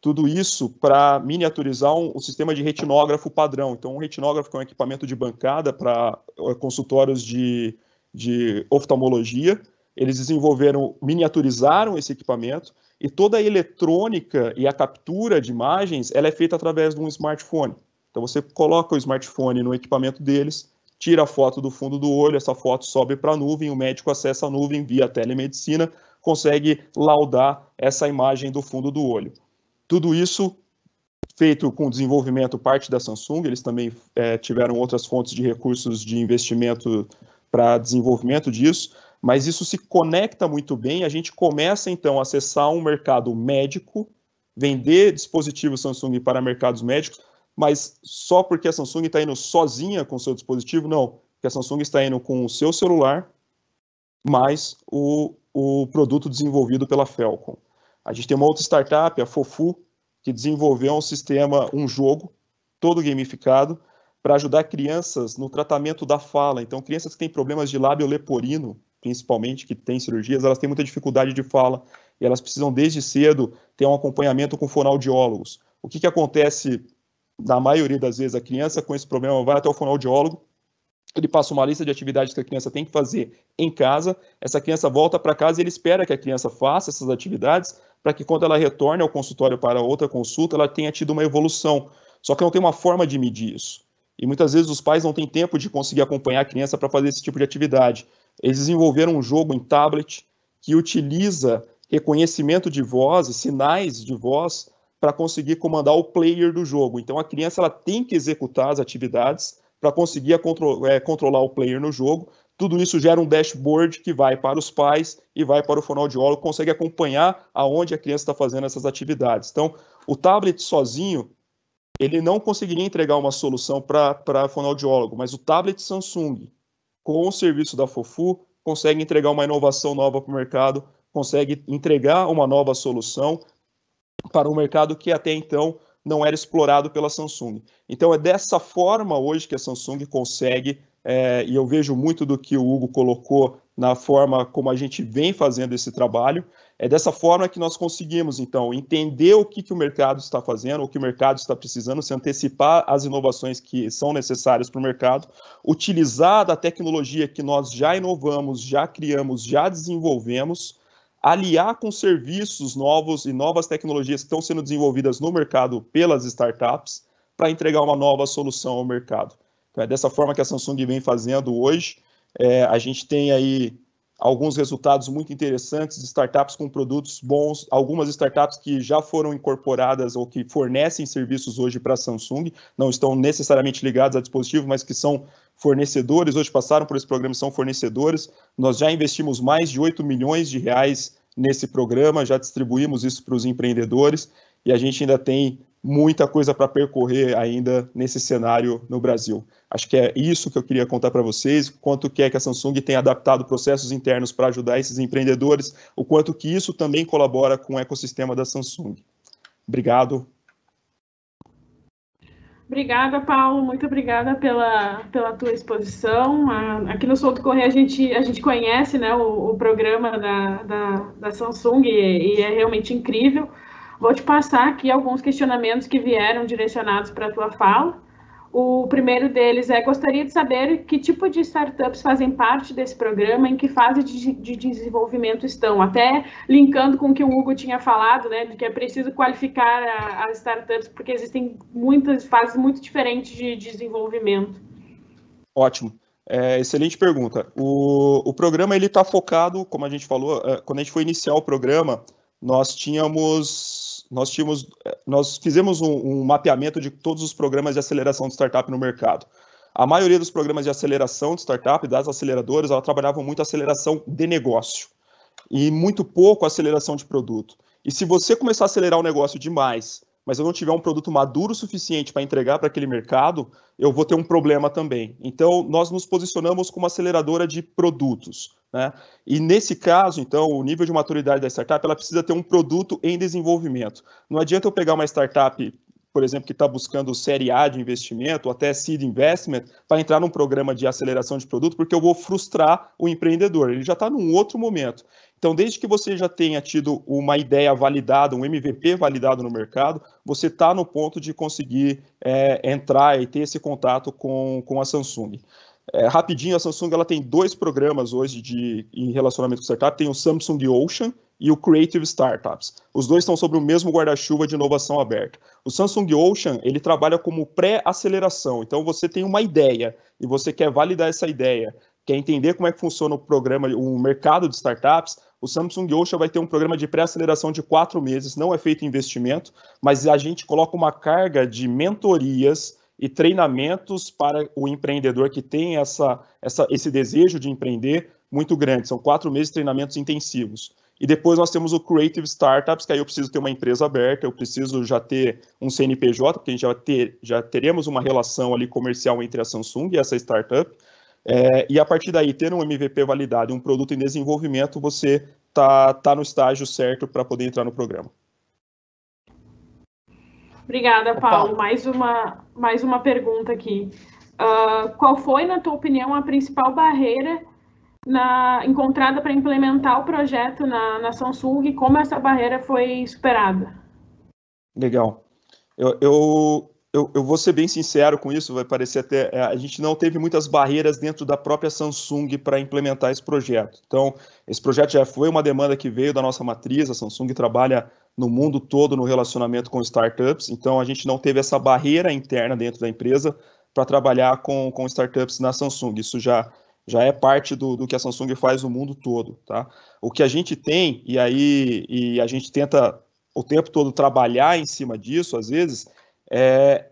Tudo isso para miniaturizar um, um, sistema de retinógrafo padrão. Então, um retinógrafo é um equipamento de bancada para é, consultórios de, de oftalmologia, eles desenvolveram, miniaturizaram esse equipamento e toda a eletrônica e a captura de imagens ela é feita através de um smartphone. Então você coloca o smartphone no equipamento deles, tira a foto do fundo do olho, essa foto sobe para a nuvem, o médico acessa a nuvem via telemedicina, consegue laudar essa imagem do fundo do olho. Tudo isso feito com desenvolvimento parte da Samsung, eles também é, tiveram outras fontes de recursos de investimento para desenvolvimento disso, mas isso se conecta muito bem. A gente começa então a acessar um mercado médico, vender dispositivos Samsung para mercados médicos, mas só porque a Samsung está indo sozinha com o seu dispositivo, não. Porque a Samsung está indo com o seu celular, mais o, o produto desenvolvido pela Falcon. A gente tem uma outra startup, a Fofu, que desenvolveu um sistema, um jogo, todo gamificado, para ajudar crianças no tratamento da fala. Então, crianças que têm problemas de lábio leporino, principalmente que têm cirurgias, elas têm muita dificuldade de fala e elas precisam desde cedo ter um acompanhamento com fonoaudiólogos. O que, que acontece na maioria das vezes? A criança com esse problema vai até o fonoaudiólogo, ele passa uma lista de atividades que a criança tem que fazer em casa, essa criança volta para casa e ele espera que a criança faça essas atividades para que quando ela retorne ao consultório para outra consulta, ela tenha tido uma evolução. Só que não tem uma forma de medir isso. E muitas vezes os pais não têm tempo de conseguir acompanhar a criança para fazer esse tipo de atividade. Eles desenvolveram um jogo em tablet que utiliza reconhecimento de voz e sinais de voz para conseguir comandar o player do jogo. Então a criança ela tem que executar as atividades para conseguir contro é, controlar o player no jogo. Tudo isso gera um dashboard que vai para os pais e vai para o fonoaudiólogo, consegue acompanhar aonde a criança está fazendo essas atividades. Então, o tablet sozinho, ele não conseguiria entregar uma solução para o fonoaudiólogo, mas o tablet Samsung, com o serviço da Fofu, consegue entregar uma inovação nova para o mercado, consegue entregar uma nova solução para um mercado que até então não era explorado pela Samsung. Então é dessa forma hoje que a Samsung consegue é, e eu vejo muito do que o Hugo colocou na forma como a gente vem fazendo esse trabalho. É dessa forma que nós conseguimos, então, entender o que, que o mercado está fazendo, o que o mercado está precisando, se antecipar às inovações que são necessárias para o mercado, utilizar da tecnologia que nós já inovamos, já criamos, já desenvolvemos, aliar com serviços novos e novas tecnologias que estão sendo desenvolvidas no mercado pelas startups para entregar uma nova solução ao mercado. Então, é dessa forma que a Samsung vem fazendo hoje. É, a gente tem aí alguns resultados muito interessantes de startups com produtos bons, algumas startups que já foram incorporadas ou que fornecem serviços hoje para a Samsung, não estão necessariamente ligados a dispositivo, mas que são fornecedores, hoje passaram por esse programa e são fornecedores. Nós já investimos mais de 8 milhões de reais nesse programa, já distribuímos isso para os empreendedores e a gente ainda tem muita coisa para percorrer ainda nesse cenário no Brasil. Acho que é isso que eu queria contar para vocês, quanto que é que a Samsung tem adaptado processos internos para ajudar esses empreendedores, o quanto que isso também colabora com o ecossistema da Samsung. Obrigado. Obrigada, Paulo. Muito obrigada pela, pela tua exposição. Aqui no Solto Correr a gente, a gente conhece né, o, o programa da, da, da Samsung e, e é realmente incrível. Vou te passar aqui alguns questionamentos que vieram direcionados para a tua fala. O primeiro deles é: gostaria de saber que tipo de startups fazem parte desse programa, em que fase de, de desenvolvimento estão. Até linkando com o que o Hugo tinha falado, né, de que é preciso qualificar as startups, porque existem muitas fases muito diferentes de, desenvolvimento. Ótimo. É, excelente pergunta. O, o programa ele está focado, como a gente falou, é, quando a gente foi iniciar o programa, nós tínhamos nós, tínhamos, eh, nós fizemos um, um mapeamento de todos os programas de aceleração de startup no mercado. A maioria dos programas de aceleração de startup, das aceleradoras, ela trabalhava muito aceleração de negócio e muito pouco aceleração de produto. E se você começar a acelerar o negócio demais mas eu não tiver um produto maduro suficiente para entregar para aquele mercado, eu vou ter um problema também. Então, nós nos posicionamos como aceleradora de produtos. Né? E nesse caso, então, o nível de maturidade da startup, ela precisa ter um produto em desenvolvimento. Não adianta eu pegar uma startup por exemplo, que está buscando série A de investimento, ou até seed investment, para entrar num programa de aceleração de produto, porque eu vou frustrar o empreendedor. Ele já está num outro momento. Então, desde que você já tenha tido uma ideia validada, um MVP validado no mercado, você está no ponto de conseguir é, entrar e ter esse contato com, com a Samsung. É, rapidinho, a Samsung ela tem dois programas hoje de, em relacionamento com startup, tem o Samsung Ocean e o Creative Startups. Os dois estão sobre o mesmo guarda-chuva de inovação aberta. O Samsung Ocean, ele trabalha como pré-aceleração. Então, você tem uma ideia e você quer validar essa ideia, quer entender como é que funciona o programa, o mercado de startups, o Samsung Ocean vai ter um programa de pré-aceleração de quatro meses, não é feito investimento, mas a gente coloca uma carga de mentorias e treinamentos para o empreendedor que tem essa, essa, esse desejo de empreender muito grande. São quatro meses de treinamentos intensivos. E depois nós temos o Creative Startups, que aí eu preciso ter uma empresa aberta, eu preciso já ter um CNPJ, porque a gente já, ter, já teremos uma relação ali comercial entre a Samsung e essa startup. É, e a partir daí, ter um MVP validado, um produto em desenvolvimento, você tá, tá no estágio certo para poder entrar no programa. Obrigada, Paulo. Mais uma, mais uma pergunta aqui. Uh, qual foi, na tua opinião, a principal barreira na, encontrada para implementar o projeto na, na Samsung e como essa barreira foi superada? Legal. Eu, eu, eu, eu, vou ser bem sincero com isso, vai parecer até. É, a gente não teve muitas barreiras dentro da própria Samsung para implementar esse projeto. Então, esse projeto já foi uma demanda que veio da nossa matriz. A Samsung trabalha no mundo todo no relacionamento com startups, então a gente não teve essa barreira interna dentro da empresa para trabalhar com, com startups na Samsung. Isso já, já é parte do, do que a Samsung faz no mundo todo. Tá? O que a gente tem, e aí e a gente tenta o tempo todo trabalhar em cima disso, às vezes é,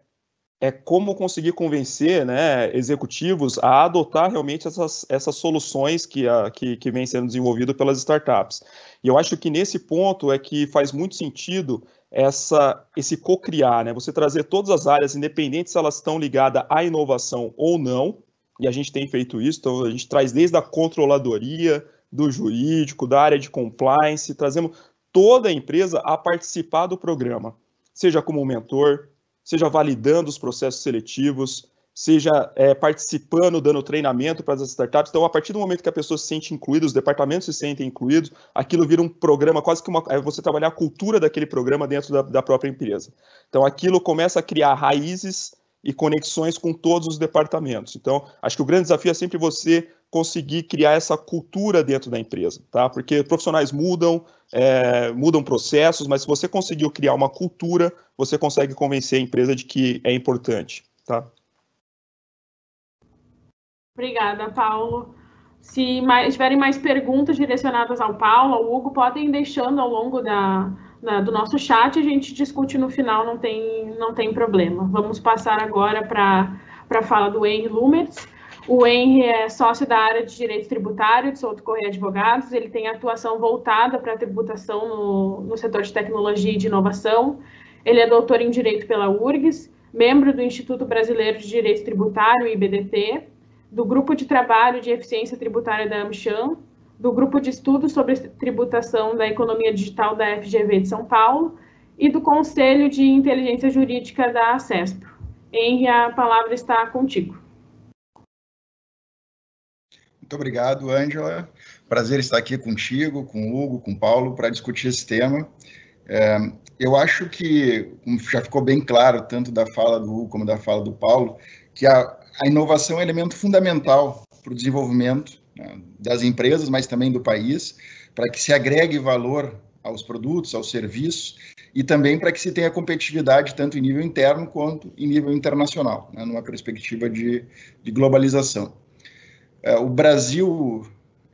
é como conseguir convencer né, executivos a adotar realmente essas, essas soluções que, a, que, que vem sendo desenvolvido pelas startups. E eu acho que nesse ponto é que faz muito sentido essa, esse co-criar, né? você trazer todas as áreas, independentes se elas estão ligadas à inovação ou não, e a gente tem feito isso, então a gente traz desde a controladoria, do jurídico, da área de compliance, trazemos toda a empresa a participar do programa, seja como mentor, seja validando os processos seletivos, seja é, participando, dando treinamento para as startups. Então, a partir do momento que a pessoa se sente incluída, os departamentos se sentem incluídos, aquilo vira um programa, quase que uma, é você trabalhar a cultura daquele programa dentro da, da própria empresa. Então, aquilo começa a criar raízes e conexões com todos os departamentos. Então, acho que o grande desafio é sempre você conseguir criar essa cultura dentro da empresa, tá? Porque profissionais mudam, é, mudam processos, mas se você conseguiu criar uma cultura, você consegue convencer a empresa de que é importante, tá? Obrigada, Paulo. Se mais, tiverem mais perguntas direcionadas ao Paulo, ao Hugo, podem deixando ao longo da, da, do nosso chat, a gente discute no final, não tem, não tem problema. Vamos passar agora para a fala do Henry Lumertz. O Henry é sócio da área de direito tributário de Souto Correia Advogados. Ele tem atuação voltada para a tributação no, no, setor de tecnologia e de inovação. Ele é doutor em direito pela URGS, membro do Instituto Brasileiro de Direito Tributário, IBDT, do Grupo de Trabalho de Eficiência Tributária da AmCham, do Grupo de Estudos sobre Tributação da Economia Digital da FGV de São Paulo e do Conselho de Inteligência Jurídica da CESP. Henry, a palavra está contigo. Muito obrigado, Ângela. Prazer estar aqui contigo, com o Hugo, com o Paulo, para discutir esse tema. É, eu acho que já ficou bem claro, tanto da fala do Hugo como da fala do Paulo, que a, a inovação é um elemento fundamental para o desenvolvimento né, das empresas, mas também do país, para que se agregue valor aos produtos, aos serviços, e também para que se tenha competitividade tanto em nível interno quanto em nível internacional, né, numa perspectiva de, de globalização. É, o Brasil,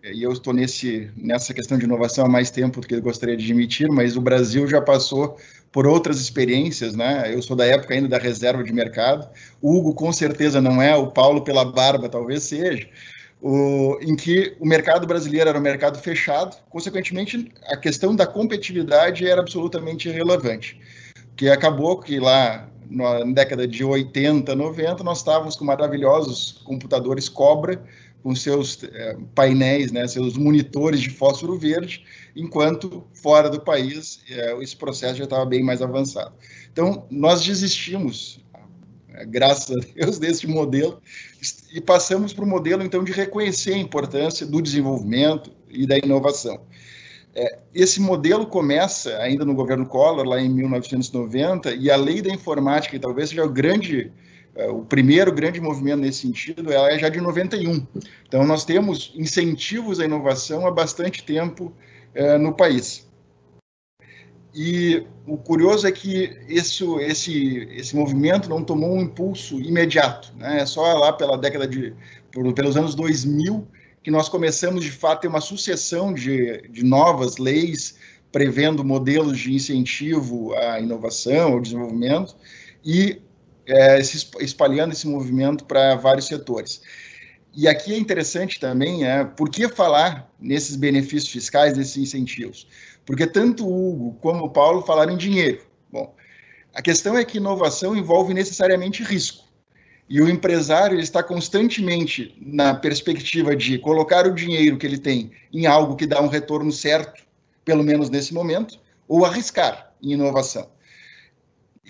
é, e eu estou nesse, nessa questão de inovação há mais tempo do que eu gostaria de admitir, mas o Brasil já passou por outras experiências, né? Eu sou da época ainda da reserva de mercado. O Hugo com certeza não é, o Paulo pela barba talvez seja. O, em que o mercado brasileiro era um mercado fechado, consequentemente a questão da competitividade era absolutamente irrelevante, que acabou que lá na década de 80, 90, nós estávamos com maravilhosos computadores Cobra, com seus eh, painéis, né, seus monitores de fósforo verde, enquanto fora do país eh, esse processo já estava bem mais avançado. Então, nós desistimos, eh, graças a Deus, desse modelo e passamos para o modelo, então, de reconhecer a importância do desenvolvimento e da inovação. Esse modelo começa ainda no governo Collor, lá em 1990, e a lei da informática, que talvez seja o grande é, o primeiro grande movimento nesse sentido, ela é já de 91. Então, nós temos incentivos à inovação há bastante tempo é, no país. E o curioso é que esse esse, esse movimento não tomou um impulso imediato. Né? É só lá pela década de... Por, pelos anos 2000 que nós começamos, de fato, a ter uma sucessão de, de novas leis prevendo modelos de incentivo à inovação, ao desenvolvimento, e é, se espalhando esse movimento para vários setores. E aqui é interessante também, é, por que falar nesses benefícios fiscais, nesses incentivos? Porque tanto o Hugo como o Paulo falaram em dinheiro. Bom, a questão é que inovação envolve necessariamente risco. E o empresário ele está constantemente na perspectiva de colocar o dinheiro que ele tem em algo que dá um retorno certo, pelo menos nesse momento, ou arriscar em inovação.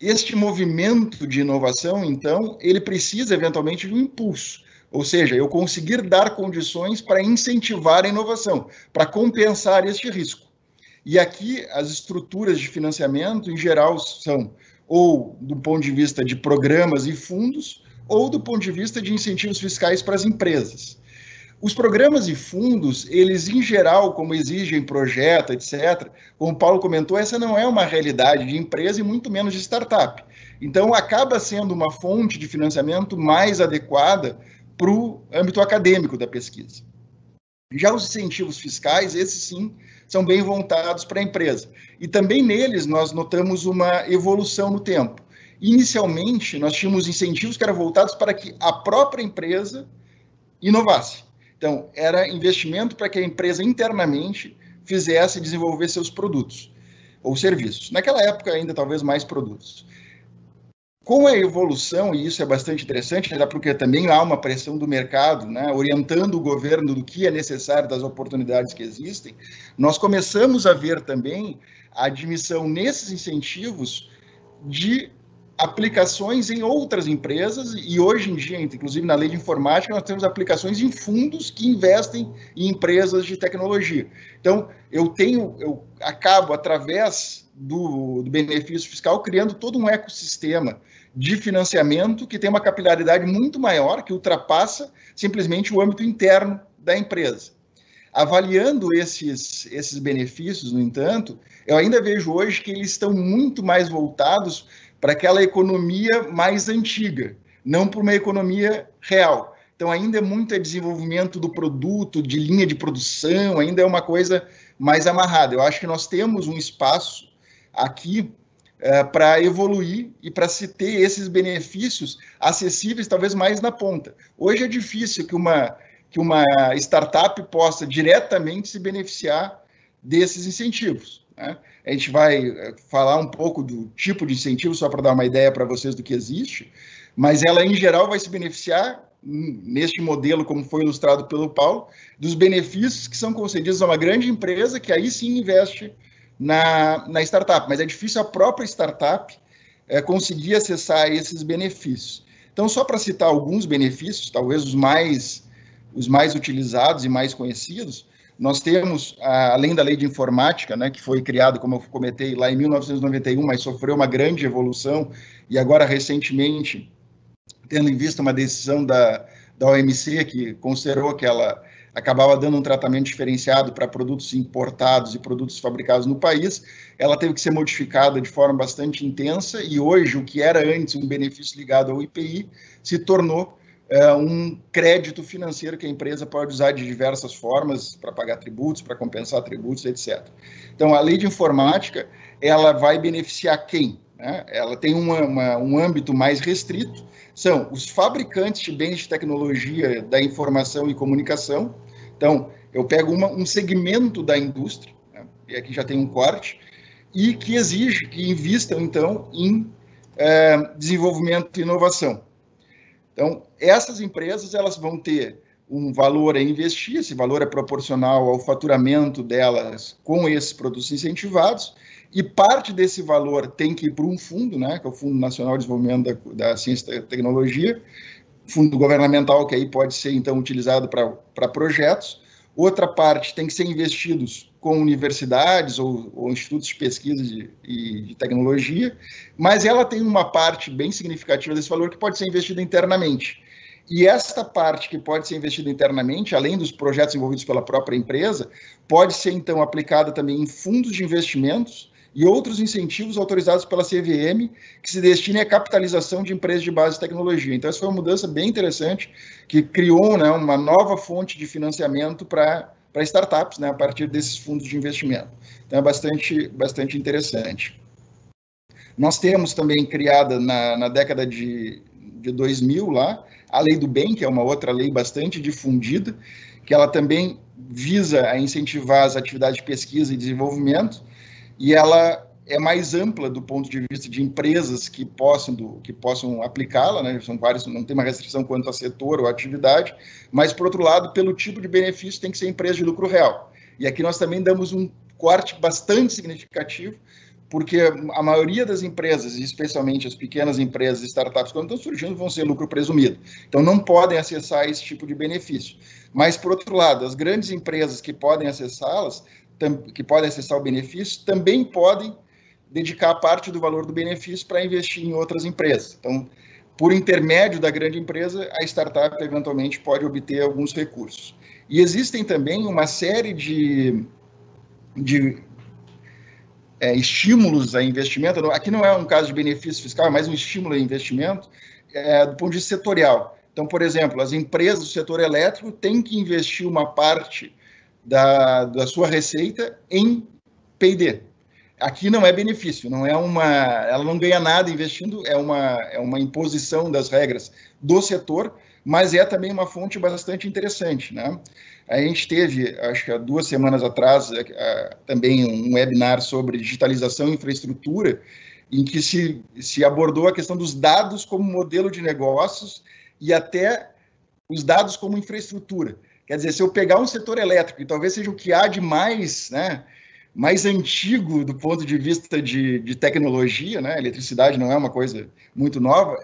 Este movimento de inovação, então, ele precisa eventualmente de um impulso, ou seja, eu conseguir dar condições para incentivar a inovação, para compensar este risco. E aqui as estruturas de financiamento, em geral, são ou do ponto de vista de programas e fundos, ou do ponto de vista de incentivos fiscais para as empresas. Os programas e fundos, eles em geral, como exigem projeto, etc., como o Paulo comentou, essa não é uma realidade de empresa e muito menos de startup. Então, acaba sendo uma fonte de financiamento mais adequada para o âmbito acadêmico da pesquisa. Já os incentivos fiscais, esses sim, são bem voltados para a empresa. E também neles nós notamos uma evolução no tempo. Inicialmente, nós tínhamos incentivos que eram voltados para que a própria empresa inovasse. Então, era investimento para que a empresa internamente fizesse desenvolver seus produtos ou serviços. Naquela época, ainda talvez mais produtos. Com a evolução, e isso é bastante interessante, até porque também há uma pressão do mercado, né, orientando o governo do que é necessário, das oportunidades que existem, nós começamos a ver também a admissão nesses incentivos de aplicações em outras empresas e hoje em dia, inclusive na lei de informática, nós temos aplicações em fundos que investem em empresas de tecnologia. Então, eu tenho, eu acabo através do, do benefício fiscal criando todo um ecossistema de financiamento que tem uma capilaridade muito maior, que ultrapassa simplesmente o âmbito interno da empresa. Avaliando esses, esses benefícios, no entanto, eu ainda vejo hoje que eles estão muito mais voltados para aquela economia mais antiga, não para uma economia real. Então, ainda é muito é desenvolvimento do produto, de linha de produção, ainda é uma coisa mais amarrada. Eu acho que nós temos um espaço aqui eh, para evoluir e para se ter esses benefícios acessíveis, talvez mais na ponta. Hoje é difícil que uma, que uma startup possa diretamente se beneficiar desses incentivos. Né? A gente vai eh, falar um pouco do tipo de incentivo, só para dar uma ideia para vocês do que existe, mas ela, em geral, vai se beneficiar, neste modelo, como foi ilustrado pelo Paulo, dos benefícios que são concedidos a uma grande empresa que aí sim investe na, na startup, mas é difícil a própria startup é, conseguir acessar esses benefícios. Então, só para citar alguns benefícios, talvez os mais, os mais utilizados e mais conhecidos, nós temos, além da lei de informática, né, que foi criada, como eu comentei, lá em 1991, mas sofreu uma grande evolução, e agora recentemente, tendo em vista uma decisão da, da OMC, que considerou que ela acabava dando um tratamento diferenciado para produtos importados e produtos fabricados no país, ela teve que ser modificada de forma bastante intensa, e hoje o que era antes um benefício ligado ao IPI se tornou é, um crédito financeiro que a empresa pode usar de diversas formas para pagar tributos, para compensar tributos, etc. Então, a lei de informática, ela vai beneficiar quem? Né? Ela tem uma, uma, um âmbito mais restrito, são os fabricantes de bens de tecnologia da informação e comunicação. Então, eu pego uma, um segmento da indústria, né? e aqui já tem um corte, e que exige que invistam, então, em eh, desenvolvimento e inovação. Então, essas empresas elas vão ter um valor a investir, esse valor é proporcional ao faturamento delas com esses produtos incentivados, e parte desse valor tem que ir para um fundo, né, que é o Fundo Nacional de Desenvolvimento da, da Ciência e Tecnologia, fundo governamental que aí pode ser então utilizado para projetos, outra parte tem que ser investidos com universidades ou, ou institutos de pesquisa de, e de tecnologia, mas ela tem uma parte bem significativa desse valor que pode ser investida internamente. E esta parte que pode ser investida internamente, além dos projetos envolvidos pela própria empresa, pode ser então aplicada também em fundos de investimentos e outros incentivos autorizados pela CVM que se destinem à capitalização de empresas de base de tecnologia. Então, essa foi uma mudança bem interessante que criou né, uma nova fonte de financiamento para para startups, né, a partir desses fundos de investimento. Então é bastante, bastante interessante. Nós temos também criada na, na década de, de 2000 lá a lei do bem, que é uma outra lei bastante difundida, que ela também visa a incentivar as atividades de pesquisa e desenvolvimento, e ela é mais ampla do ponto de vista de empresas que possam, que possam aplicá-la, né? São vários, não tem uma restrição quanto a setor ou atividade, mas, por outro lado, pelo tipo de benefício, tem que ser empresa de lucro real. E aqui nós também damos um corte bastante significativo porque a maioria das empresas, especialmente as pequenas empresas, startups, quando estão surgindo, vão ser lucro presumido. Então, não podem acessar esse tipo de benefício. Mas, por outro lado, as grandes empresas que podem acessá-las, que podem acessar o benefício, também podem dedicar parte do valor do benefício para investir em outras empresas. Então, por intermédio da grande empresa, a startup eventualmente pode obter alguns recursos. E existem também uma série de, de é, estímulos a investimento, aqui não é um caso de benefício fiscal, é mais um estímulo a investimento é, do ponto de vista setorial. Então, por exemplo, as empresas do setor elétrico têm que investir uma parte da, da sua receita em P&D. Aqui não é benefício, não é uma, ela não ganha nada investindo, é uma, é uma imposição das regras do setor, mas é também uma fonte bastante interessante, né? A gente teve, acho que há duas semanas atrás, é, é, também um webinar sobre digitalização e infraestrutura, em que se, se abordou a questão dos dados como modelo de negócios e até os dados como infraestrutura. Quer dizer, se eu pegar um setor elétrico, que talvez seja o que há de mais, né, mais antigo do ponto de vista de, de tecnologia, né, eletricidade não é uma coisa muito nova,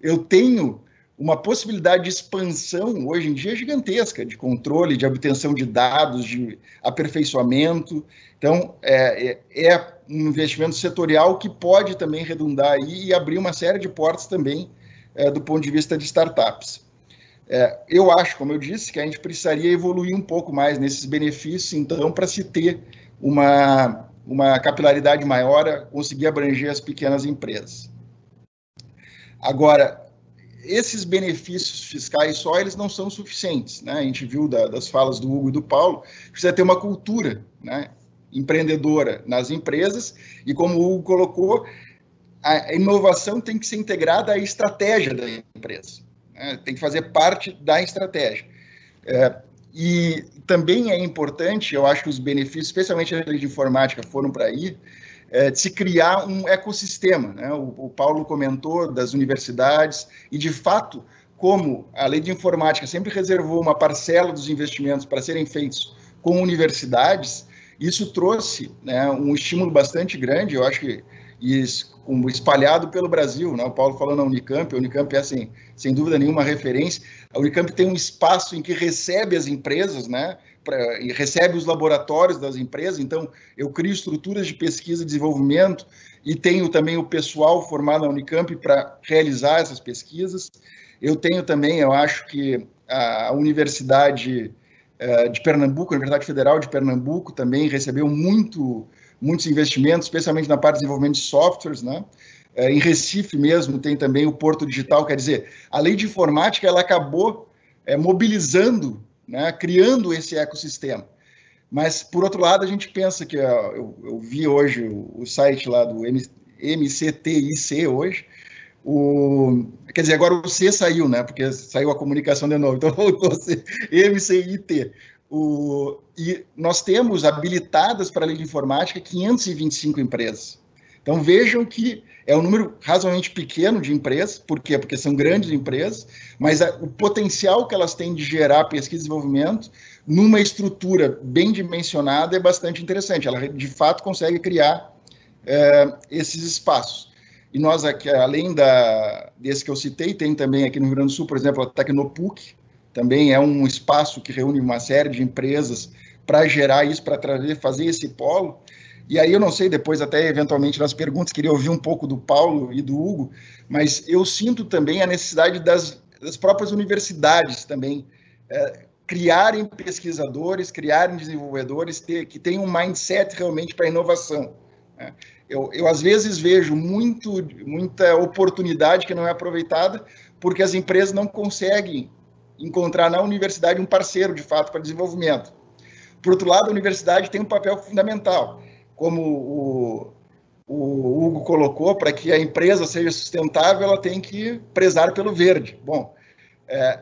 eu tenho uma possibilidade de expansão hoje em dia gigantesca de controle, de obtenção de dados, de aperfeiçoamento. Então, é, é, é, um investimento setorial que pode também redundar aí e abrir uma série de portas também é, do ponto de vista de startups. É, eu acho, como eu disse, que a gente precisaria evoluir um pouco mais nesses benefícios, então, para se ter uma, uma capilaridade maior, conseguir abranger as pequenas empresas. Agora, esses benefícios fiscais só eles não são suficientes, né? A gente viu da, das falas do Hugo e do Paulo, precisa ter uma cultura, né? Empreendedora nas empresas e como o Hugo colocou, a inovação tem que ser integrada à estratégia da empresa, né? tem que fazer parte da estratégia. É, e também é importante, eu acho que os benefícios, especialmente a de informática, foram para aí, é, de se criar um ecossistema. Né? O, o Paulo comentou das universidades, e de fato, como a lei de informática sempre reservou uma parcela dos investimentos para serem feitos com universidades, isso trouxe né, um estímulo bastante grande, eu acho que isso, espalhado pelo Brasil, né? o Paulo falou na Unicamp, a Unicamp é, sem, assim, sem dúvida nenhuma, referência, a Unicamp tem um espaço em que recebe as empresas, né? pra, e recebe os laboratórios das empresas, então eu crio estruturas de pesquisa e desenvolvimento e tenho também o pessoal formado na Unicamp para realizar essas pesquisas. Eu tenho também, eu acho que a Universidade eh, de Pernambuco, a Universidade Federal de Pernambuco também recebeu muito, muitos investimentos, especialmente na parte de desenvolvimento de softwares, né? Eh, em Recife mesmo tem também o Porto Digital, quer dizer, a lei de informática ela acabou é, mobilizando né, criando esse ecossistema. Mas, por outro lado, a gente pensa que eu, eu, vi hoje o, o, site lá do MCTIC hoje. O, quer dizer, agora o C saiu, né? Porque saiu a comunicação de novo, então voltou a ser MCIT. O, e nós temos habilitadas para a lei de informática 525 empresas. Então vejam que é um número razoavelmente pequeno de empresas, por quê? Porque são grandes empresas, mas a, o potencial que elas têm de gerar pesquisa e desenvolvimento numa estrutura bem dimensionada é bastante interessante. Ela de fato consegue criar é, esses espaços. E nós aqui, além da, desse que eu citei, tem também aqui no Rio Grande do Sul, por exemplo, a Tecnopuc, também é um espaço que reúne uma série de empresas para gerar isso, para trazer, fazer esse polo. E aí eu não sei, depois até eventualmente nas perguntas, queria ouvir um pouco do Paulo e do Hugo, mas eu sinto também a necessidade das, das próprias universidades também é, criarem pesquisadores, criarem desenvolvedores ter, que tenham um mindset realmente para inovação. Né? Eu, eu, às vezes vejo muito, muita oportunidade que não é aproveitada porque as empresas não conseguem encontrar na universidade um parceiro de fato para desenvolvimento. Por outro lado, a universidade tem um papel fundamental como o, o Hugo colocou, para que a empresa seja sustentável, ela tem que prezar pelo verde. Bom, é,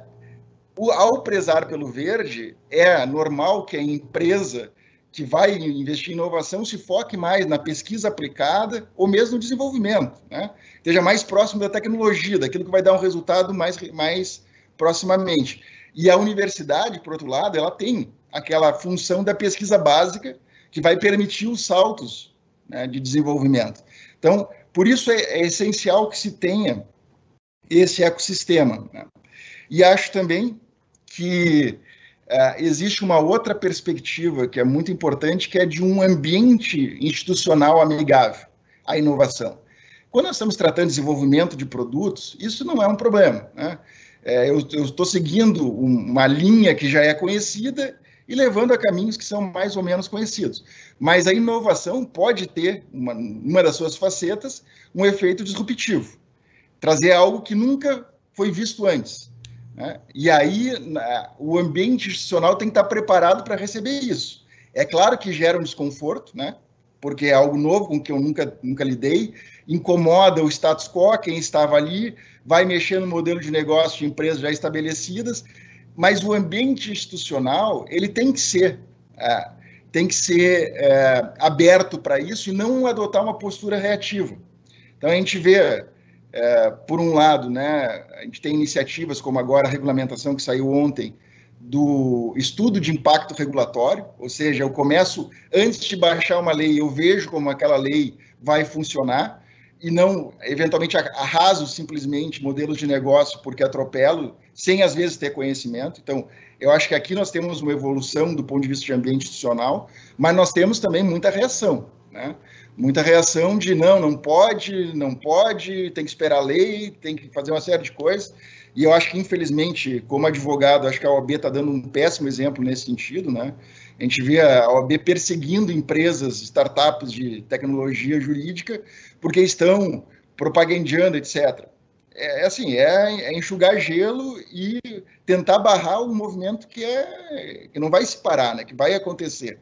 o, ao prezar pelo verde, é normal que a empresa que vai investir em inovação se foque mais na pesquisa aplicada ou mesmo no desenvolvimento, né? esteja mais próximo da tecnologia, daquilo que vai dar um resultado mais, mais proximamente. E a universidade, por outro lado, ela tem aquela função da pesquisa básica, que vai permitir os saltos né, de desenvolvimento. Então, por isso é, é, essencial que se tenha esse ecossistema. Né? E acho também que uh, existe uma outra perspectiva que é muito importante, que é de um ambiente institucional amigável à inovação. Quando nós estamos tratando de desenvolvimento de produtos, isso não é um problema. Né? É, eu estou seguindo uma linha que já é conhecida e levando a caminhos que são mais ou menos conhecidos. Mas a inovação pode ter, uma, uma das suas facetas, um efeito disruptivo trazer algo que nunca foi visto antes. Né? E aí o ambiente institucional tem que estar preparado para receber isso. É claro que gera um desconforto, né? porque é algo novo com que eu nunca, nunca lidei, incomoda o status quo, quem estava ali, vai mexer no modelo de negócio de empresas já estabelecidas, mas o ambiente institucional ele tem que ser é, tem que ser é, aberto para isso e não adotar uma postura reativa. Então a gente vê é, por um lado, né, a gente tem iniciativas como agora a regulamentação que saiu ontem do estudo de impacto regulatório, ou seja, eu começo antes de baixar uma lei, eu vejo como aquela lei vai funcionar e não eventualmente arraso simplesmente modelos de negócio porque atropelo sem às vezes ter conhecimento. Então, eu acho que aqui nós temos uma evolução do ponto de vista de ambiente institucional, mas nós temos também muita reação, né? Muita reação de não, não pode, não pode, tem que esperar a lei, tem que fazer uma série de coisas. E eu acho que, infelizmente, como advogado, acho que a OAB está dando um péssimo exemplo nesse sentido, né? A gente vê a OAB perseguindo empresas, startups de tecnologia jurídica, porque estão propagandeando, etc. É, é, assim, é, é, enxugar gelo e tentar barrar um movimento que, é, que não vai se parar, né, que vai acontecer.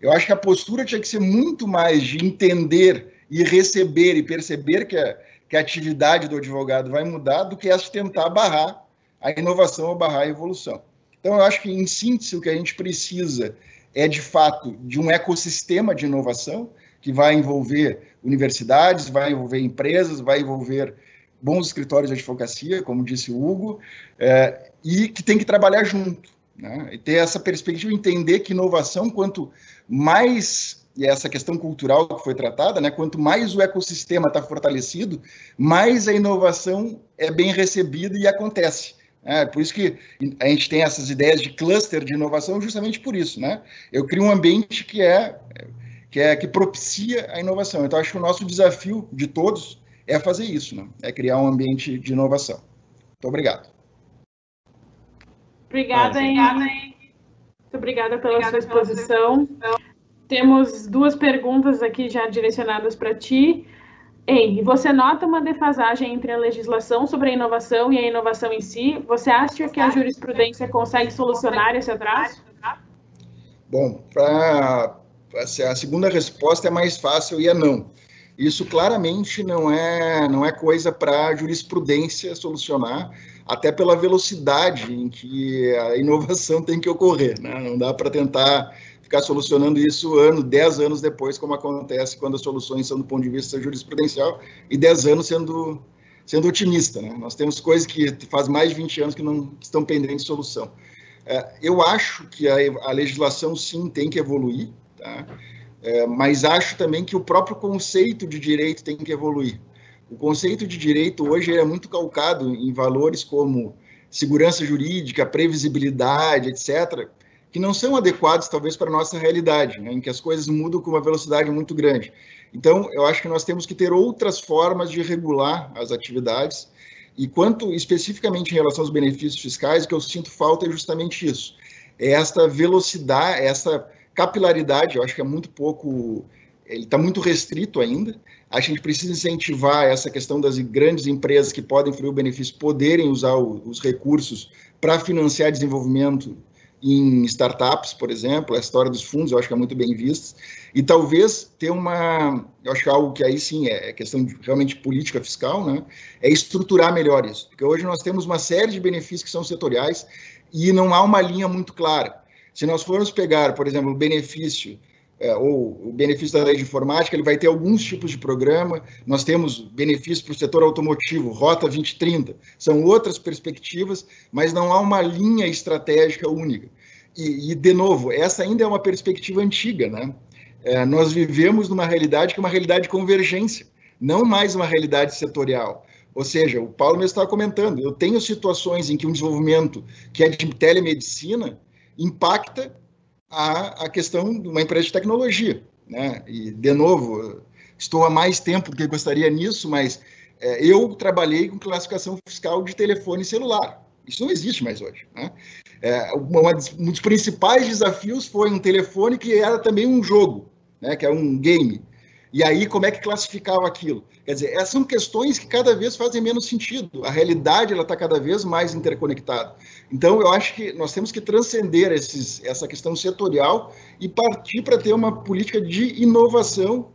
Eu acho que a postura tinha que ser muito mais de entender e receber e perceber que a, que a atividade do advogado vai mudar do que essa tentar barrar a inovação ou barrar a evolução. Então, eu acho que, em síntese, o que a gente precisa é, de fato, de um ecossistema de inovação que vai envolver universidades, vai envolver empresas, vai envolver bons escritórios de advocacia, como disse o Hugo, é, e que tem que trabalhar junto. Né? E ter essa perspectiva, entender que inovação, quanto mais e é essa questão cultural que foi tratada, né? Quanto mais o ecossistema está fortalecido, mais a inovação é bem recebida e acontece. Né? É por isso que a gente tem essas ideias de cluster de inovação, justamente por isso, né? Eu crio um ambiente que é que é que propicia a inovação. Então acho que o nosso desafio de todos é fazer isso, né? é criar um ambiente de inovação. Muito obrigado. Obrigada, hein? Muito obrigada pela obrigada sua exposição. Pela... Temos duas perguntas aqui já direcionadas para ti. Henry, você nota uma defasagem entre a legislação sobre a inovação e a inovação em si? Você acha que a jurisprudência consegue solucionar esse atraso? Bom, para assim, a segunda resposta é mais fácil e é não. Isso claramente não é, não é coisa para a jurisprudência solucionar, até pela velocidade em que a inovação tem que ocorrer. Né? Não dá para tentar ficar solucionando isso ano, dez anos depois, como acontece quando as soluções são do ponto de vista jurisprudencial, e dez anos sendo, sendo otimista. Né? Nós temos coisas que faz mais de 20 anos que não que estão pendentes de solução. É, eu acho que a, a legislação, sim, tem que evoluir, tá? É, mas acho também que o próprio conceito de direito tem que evoluir. O conceito de direito hoje é muito calcado em valores como segurança jurídica, previsibilidade, etc., que não são adequados, talvez, para a nossa realidade, né, em que as coisas mudam com uma velocidade muito grande. Então, eu acho que nós temos que ter outras formas de regular as atividades. E quanto especificamente em relação aos benefícios fiscais, o que eu sinto falta é justamente isso: é esta velocidade, essa Capilaridade, eu acho que é muito pouco, ele está muito restrito ainda. A gente precisa incentivar essa questão das grandes empresas que podem fluir o benefício poderem usar o, os recursos para financiar desenvolvimento em startups, por exemplo, a história dos fundos, eu acho que é muito bem vista. E talvez ter uma, eu acho que é algo que aí sim é, é questão de, realmente política fiscal, né? É estruturar melhor isso, porque hoje nós temos uma série de benefícios que são setoriais e não há uma linha muito clara. Se nós formos pegar, por exemplo, o benefício é, ou o benefício da lei de informática, ele vai ter alguns tipos de programa. Nós temos benefícios para o setor automotivo, Rota 2030. São outras perspectivas, mas não há uma linha estratégica única. E, e de novo, essa ainda é uma perspectiva antiga, né? É, nós vivemos numa realidade que é uma realidade de convergência, não mais uma realidade setorial. Ou seja, o Paulo me estava comentando, eu tenho situações em que um desenvolvimento que é de telemedicina impacta a, a questão de uma empresa de tecnologia. Né? E, de novo, estou há mais tempo do que gostaria nisso, mas é, eu trabalhei com classificação fiscal de telefone celular. Isso não existe mais hoje. Né? É, uma, um dos principais desafios foi um telefone que era também um jogo, né, que é um game. E aí, como é que classificava aquilo? Quer dizer, essas são questões que cada vez fazem menos sentido. A realidade ela está cada vez mais interconectada. Então, eu acho que nós temos que transcender esses, essa questão setorial e partir para ter uma política de inovação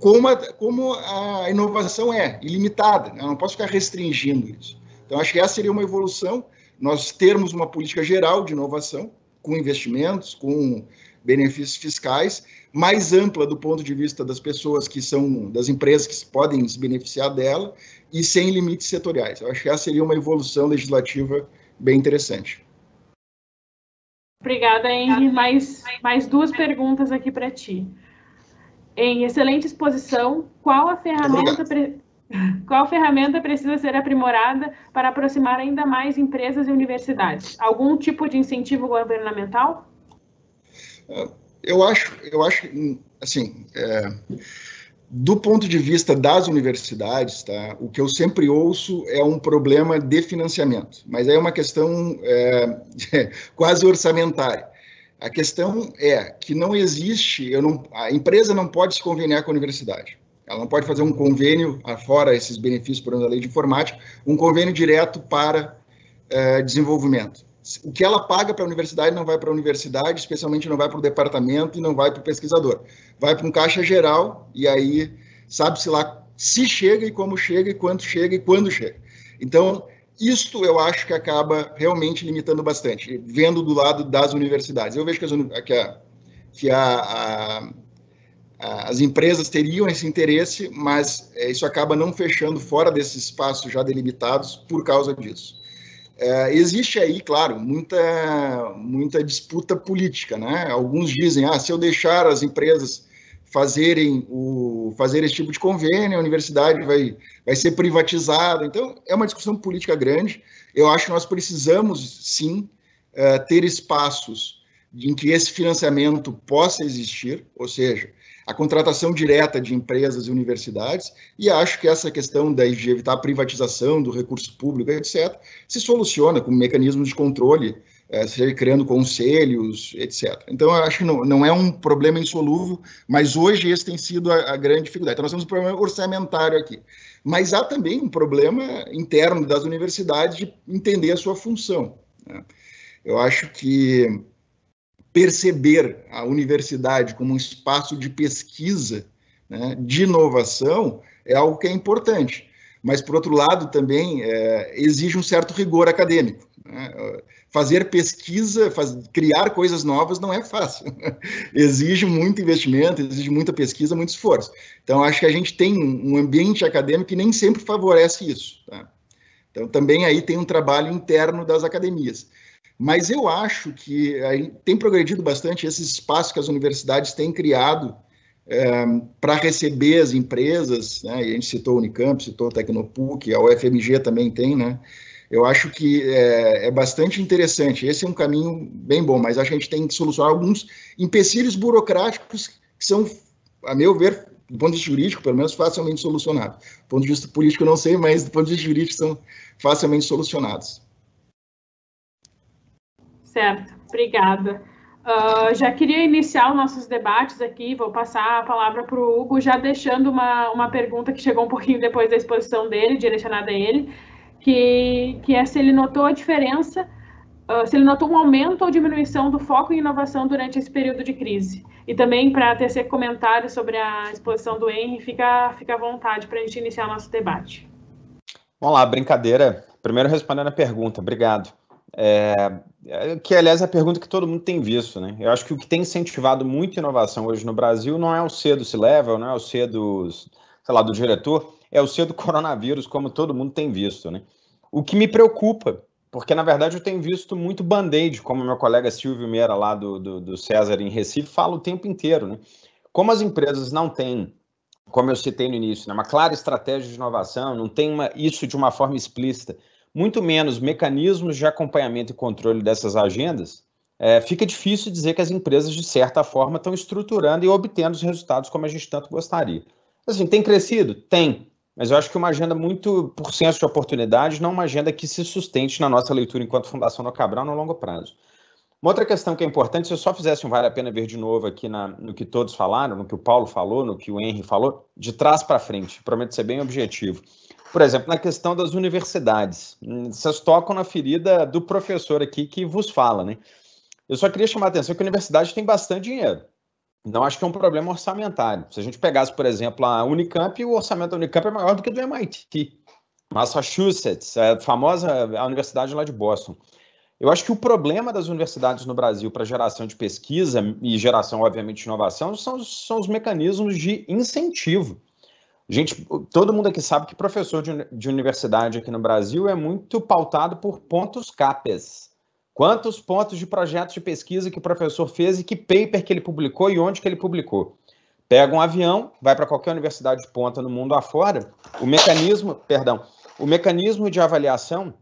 como a, como a inovação é, ilimitada. Eu não posso ficar restringindo isso. Então, acho que essa seria uma evolução, nós termos uma política geral de inovação, com investimentos, com benefícios fiscais, mais ampla do ponto de vista das pessoas que são, das empresas que podem se beneficiar dela, e sem limites setoriais. Eu acho que essa seria uma evolução legislativa bem interessante. Obrigada, Henri. Mais, mais duas perguntas aqui para ti. Em excelente exposição, qual a ferramenta qual ferramenta precisa ser aprimorada para aproximar ainda mais empresas e universidades? Algum tipo de incentivo governamental? Eu acho, eu acho, assim, é, do ponto de vista das universidades, tá, o que eu sempre ouço é um problema de financiamento, mas é uma questão é, quase orçamentária. A questão é que não existe, eu não, a empresa não pode se conveniar com a universidade. Ela não pode fazer um convênio, ah, fora esses benefícios por ano da lei de informática, um convênio direto para eh, desenvolvimento. O que ela paga para a universidade não vai para a universidade, especialmente não vai para o departamento e não vai para o pesquisador. Vai para um caixa geral e aí sabe-se lá se chega e como chega e quanto chega e quando chega. Então, isto eu acho que acaba realmente limitando bastante, vendo do lado das universidades. Eu vejo que, as, que, a, que a, a ah, as empresas teriam esse interesse, mas eh, isso acaba não fechando fora desses espaços já delimitados por causa disso. É, existe aí, claro, muita, muita disputa política, né? Alguns dizem, ah, se eu deixar as empresas fazerem o fazer esse tipo de convênio, a universidade vai, vai ser privatizada. Então, é uma discussão política grande. Eu acho que nós precisamos, sim, eh, ter espaços em que esse financiamento possa existir, ou seja, a contratação direta de empresas e universidades, e acho que essa questão de evitar a privatização do recurso público, etc., se soluciona com mecanismos de controle, é, criando conselhos, etc. Então, acho que não, não, é um problema insolúvel, mas hoje esse tem sido a, a, grande dificuldade. Então, nós temos um problema orçamentário aqui. Mas há também um problema interno das universidades de entender a sua função. Né? Eu acho que perceber a universidade como um espaço de pesquisa, né, de inovação, é algo que é importante. Mas, por outro lado, também é, exige um certo rigor acadêmico. Né? Fazer pesquisa, faz, criar coisas novas não é fácil. exige muito investimento, exige muita pesquisa, muito esforço. Então, acho que a gente tem um ambiente acadêmico que nem sempre favorece isso. Tá? Então, também aí tem um trabalho interno das academias. Mas eu acho que eh, tem progredido bastante esse espaço que as universidades têm criado é, eh, para receber as empresas, né? E a gente citou o Unicamp, citou o Tecnopuc, a UFMG também tem, né? Eu acho que é, é, bastante interessante. Esse é um caminho bem bom, mas a gente tem que solucionar alguns empecilhos burocráticos que são, a meu ver, do ponto de vista jurídico, pelo menos, facilmente solucionados. Do ponto de vista político, eu não sei, mas do ponto de vista jurídico, são facilmente solucionados. Certo, obrigada. Uh, já queria iniciar os nossos debates aqui, vou passar a palavra para o Hugo, já deixando uma, uma pergunta que chegou um pouquinho depois da exposição dele, direcionada a ele, que, que é se ele notou a diferença, uh, se ele notou um aumento ou diminuição do foco em inovação durante esse período de crise. E também, para tecer comentários sobre a exposição do Henry, fica, fica à vontade para a gente iniciar o nosso debate. Vamos lá, brincadeira. Primeiro respondendo a pergunta, obrigado. É, é, que aliás é a pergunta que todo mundo tem visto, né? Eu acho que o que tem incentivado muita inovação hoje no Brasil não é o cedo se leva, level não é o cedo do, sei lá, do diretor, é o cedo do coronavírus, como todo mundo tem visto, né? O que me preocupa, porque na verdade eu tenho visto muito band-aid, como meu colega Silvio Meira lá do, do, do César em Recife fala o tempo inteiro, né? Como as empresas não têm, como eu citei no início, né, uma clara estratégia de inovação, não tem uma, isso de uma forma explícita, muito menos mecanismos de acompanhamento e controle dessas agendas, é, fica difícil dizer que as empresas, de certa forma, estão estruturando e obtendo os resultados como a gente tanto gostaria. Assim, tem crescido? Tem. Mas eu acho que uma agenda muito por senso de oportunidade, não uma agenda que se sustente na nossa leitura enquanto Fundação No Cabral no longo prazo. Uma outra questão que é importante, se eu só fizesse um vale a pena ver de novo aqui na, no que todos falaram, no que o Paulo falou, no que o Henry falou, de trás para frente, prometo ser bem objetivo por exemplo, na questão das universidades. Hum, vocês tocam na ferida do professor aqui que vos fala, né? Eu só queria chamar a atenção que a universidade tem bastante dinheiro. Não acho que é um problema orçamentário. Se a gente pegasse, por exemplo, a Unicamp, o orçamento da Unicamp é maior do que do MIT. Massachusetts, é é a famosa universidade lá de Boston. Eu acho que o problema das universidades no Brasil para geração de pesquisa e geração, obviamente, de inovação são, são os mecanismos de incentivo. Gente, todo mundo aqui sabe que professor de, de universidade aqui no Brasil é muito pautado por pontos CAPES. Quantos pontos de projetos de pesquisa que o professor fez e que paper que ele publicou e onde que ele publicou. Pega um avião, vai para qualquer universidade de ponta no mundo afora, o mecanismo, perdão, o mecanismo de avaliação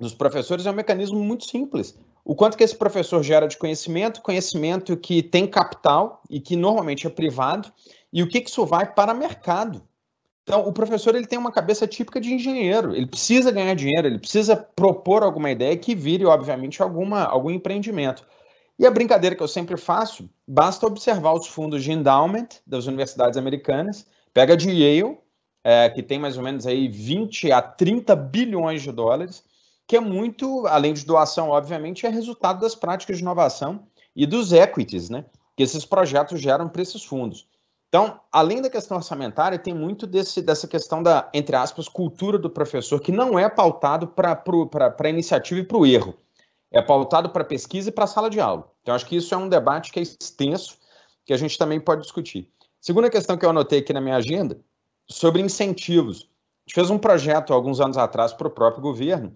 dos professores é um mecanismo muito simples. O quanto que esse professor gera de conhecimento, conhecimento que tem capital e que normalmente é privado, e o que, que isso vai para mercado. Então, o professor ele tem uma cabeça típica de engenheiro. Ele precisa ganhar dinheiro, ele precisa propor alguma ideia que vire, obviamente, alguma, algum empreendimento. E a brincadeira que eu sempre faço, basta observar os fundos de endowment das universidades americanas, pega de Yale, é, que tem mais ou menos aí 20 a 30 bilhões de dólares, que é muito, além de doação, obviamente, é resultado das práticas de inovação e dos equities, né? Que esses projetos geram para esses fundos. Então, além da questão orçamentária, tem muito desse, dessa questão da, entre aspas, cultura do professor, que não é pautado para a iniciativa e para o erro. É pautado para pesquisa e para a sala de aula. Então, acho que isso é um debate que é extenso, que a gente também pode discutir. Segunda questão que eu anotei aqui na minha agenda, sobre incentivos. A gente fez um projeto alguns anos atrás para o próprio governo,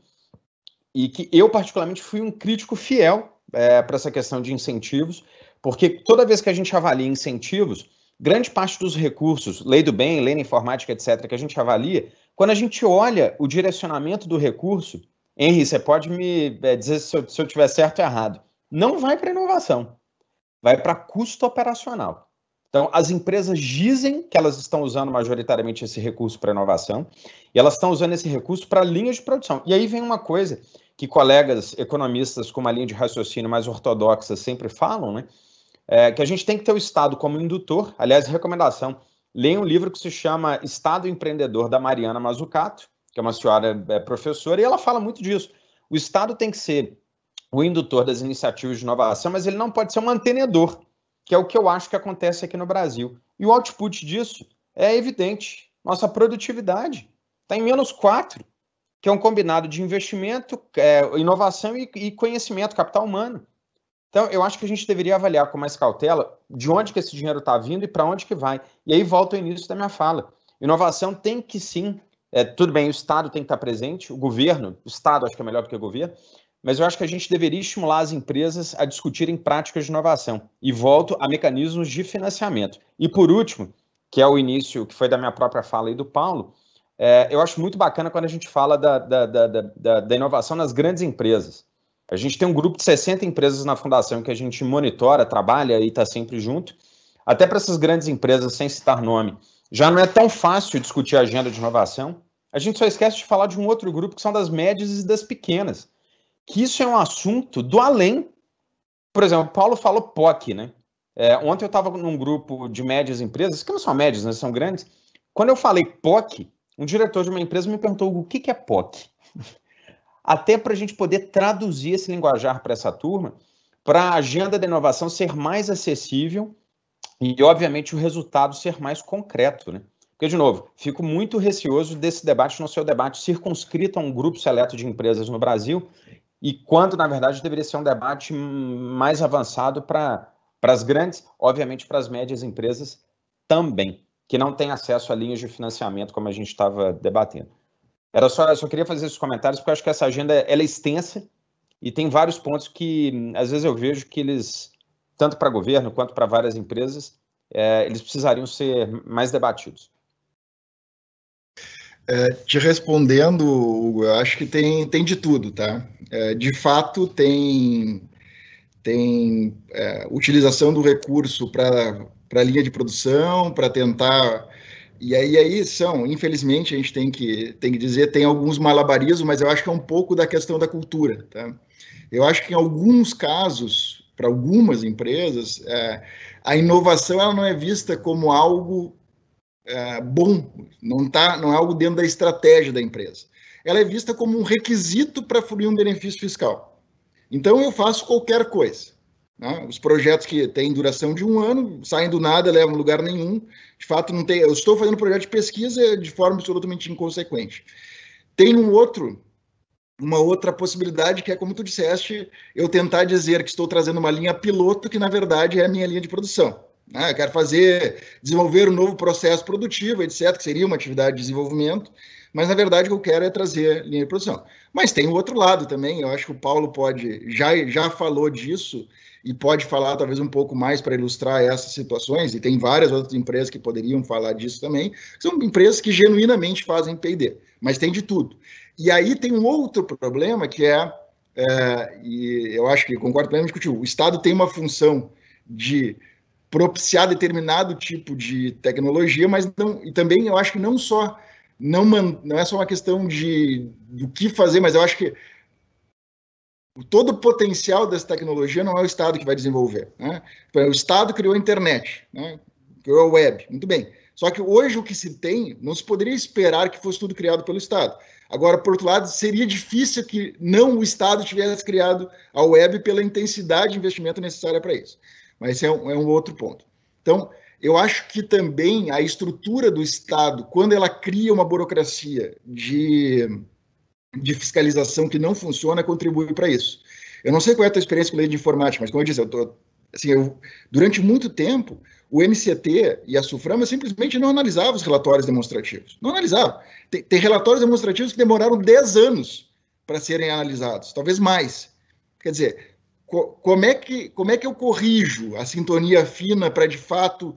e que eu, particularmente, fui um crítico fiel é, eh, para essa questão de incentivos, porque toda vez que a gente avalia incentivos, grande parte dos recursos, lei do bem, lei da informática, etc., que a gente avalia, quando a gente olha o direcionamento do recurso, Henri, você pode me eh, dizer se eu, se eu tiver certo ou errado, não vai para inovação, vai para custo operacional. Então, as empresas dizem que elas estão usando majoritariamente esse recurso para inovação e elas estão usando esse recurso para linhas de produção. E aí vem uma coisa que colegas economistas com uma linha de raciocínio mais ortodoxa sempre falam, né? É, que a gente tem que ter o Estado como indutor. Aliás, recomendação: leia um livro que se chama Estado Empreendedor, da Mariana Mazzucato, que é uma senhora é, professora, e ela fala muito disso. O Estado tem que ser o indutor das iniciativas de inovação, mas ele não pode ser um mantenedor, que é o que eu acho que acontece aqui no Brasil. E o output disso é evidente. Nossa produtividade está em menos quatro, que é um combinado de investimento, é, inovação e, e conhecimento, capital humano. Então, eu acho que a gente deveria avaliar com mais cautela de onde que esse dinheiro está vindo e para onde que vai. E aí volta o início da minha fala. Inovação tem que sim, é, tudo bem, o Estado tem que estar tá presente, o governo, o Estado acho que é melhor do que o governo, mas eu acho que a gente deveria estimular as empresas a discutirem práticas de inovação. E volto a mecanismos de financiamento. E por último, que é o início, que foi da minha própria fala e do Paulo, é, eu acho muito bacana quando a gente fala da, da, da, da inovação nas grandes empresas. A gente tem um grupo de 60 empresas na fundação que a gente monitora, trabalha e está sempre junto. Até para essas grandes empresas, sem citar nome, já não é tão fácil discutir a agenda de inovação. A gente só esquece de falar de um outro grupo que são das médias e das pequenas. Que isso é um assunto do além. Por exemplo, Paulo falou POC, né? É, ontem eu estava num grupo de médias empresas, que não são médias, né? São grandes. Quando eu falei POC, um diretor de uma empresa me perguntou o que, que é POC até para a gente poder traduzir esse linguajar para essa turma, para a agenda da inovação ser mais acessível e, obviamente, o resultado ser mais concreto, né? Porque, de novo, fico muito receoso desse debate não ser o debate circunscrito a um grupo seleto de empresas no Brasil, e quando, na verdade, deveria ser um debate mais avançado para as grandes, obviamente para as médias empresas também, que não têm acesso a linhas de financiamento, como a gente estava debatendo. Era só, só queria fazer esses comentários, porque eu acho que essa agenda ela é extensa e tem vários pontos que, às vezes, eu vejo que eles, tanto para governo quanto para várias empresas, é, eles precisariam ser mais debatidos. É, te respondendo, Hugo, eu acho que tem, tem de tudo, tá? É, de fato, tem, tem é, utilização do recurso para a linha de produção, para tentar e aí, aí são, infelizmente, a gente tem que, tem que dizer, tem alguns malabarismos, mas eu acho que é um pouco da questão da cultura. Tá? Eu acho que em alguns casos, para algumas empresas, é, a inovação ela não é vista como algo é, bom, não, tá, não é algo dentro da estratégia da empresa. Ela é vista como um requisito para fluir um benefício fiscal. Então, eu faço qualquer coisa. Né? Os projetos que têm duração de um ano, saem do nada, levam a lugar nenhum. De fato, não tem. Eu estou fazendo um projeto de pesquisa de forma absolutamente inconsequente. Tem um outro, uma outra possibilidade que é, como tu disseste, eu tentar dizer que estou trazendo uma linha piloto que, na verdade, é a minha linha de produção. Né? Eu quero fazer, desenvolver um novo processo produtivo, etc., que seria uma atividade de desenvolvimento. Mas, na verdade, o que eu quero é trazer linha de produção. Mas tem o outro lado também, eu acho que o Paulo pode, já, já falou disso e pode falar talvez um pouco mais para ilustrar essas situações, e tem várias outras empresas que poderiam falar disso também, são empresas que genuinamente fazem P&D, mas tem de tudo. E aí tem um outro problema que é, é e eu acho que concordo plenamente contigo, o Estado tem uma função de propiciar determinado tipo de tecnologia, mas não, e também eu acho que não só não, não é só uma questão de do que fazer, mas eu acho que todo o potencial dessa tecnologia não é o Estado que vai desenvolver. Né? O Estado criou a internet, né? criou a web, muito bem. Só que hoje o que se tem, não se poderia esperar que fosse tudo criado pelo Estado. Agora, por outro lado, seria difícil que não o Estado tivesse criado a web pela intensidade de investimento necessária para isso. Mas esse é um, é um outro ponto. Então, eu acho que também a estrutura do Estado, quando ela cria uma burocracia de, de fiscalização que não funciona, contribui para isso. Eu não sei qual é a tua experiência com lei de informática, mas como eu disse, eu tô, assim, eu, durante muito tempo, o MCT e a SUFRAMA simplesmente não analisavam os relatórios demonstrativos. Não analisavam. Tem, tem relatórios demonstrativos que demoraram 10 anos para serem analisados, talvez mais. Quer dizer, como é que como é que eu corrijo a sintonia fina para de fato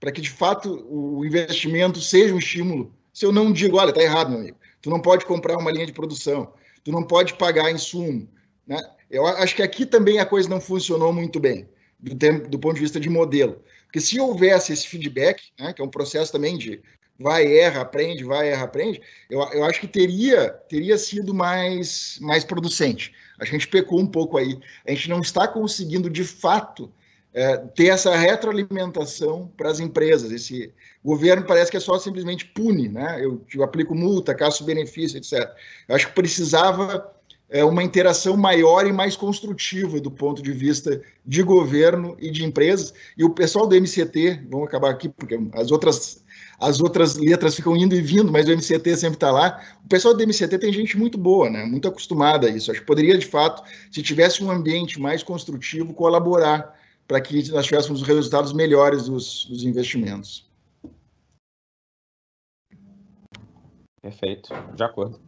para que de fato o investimento seja um estímulo? Se eu não digo, olha, está errado, meu amigo. Tu não pode comprar uma linha de produção. Tu não pode pagar insumo. Né? Eu acho que aqui também a coisa não funcionou muito bem do, tempo, do ponto de vista de modelo. Porque se houvesse esse feedback, né, que é um processo também de vai, erra, aprende, vai, erra, aprende, eu, eu acho que teria, teria sido mais, mais producente. A gente pecou um pouco aí. A gente não está conseguindo, de fato, é, ter essa retroalimentação para as empresas. Esse governo parece que é só simplesmente pune, né? Eu, eu aplico multa, caço benefício, etc. Eu acho que precisava é, uma interação maior e mais construtiva do ponto de vista de governo e de empresas. E o pessoal do MCT, vamos acabar aqui, porque as outras as outras letras ficam indo e vindo, mas o MCT sempre está lá. O pessoal do MCT tem gente muito boa, né? muito acostumada a isso. Acho que poderia, de fato, se tivesse um ambiente mais construtivo, colaborar para que nós tivéssemos resultados melhores dos, dos investimentos. Perfeito, de acordo.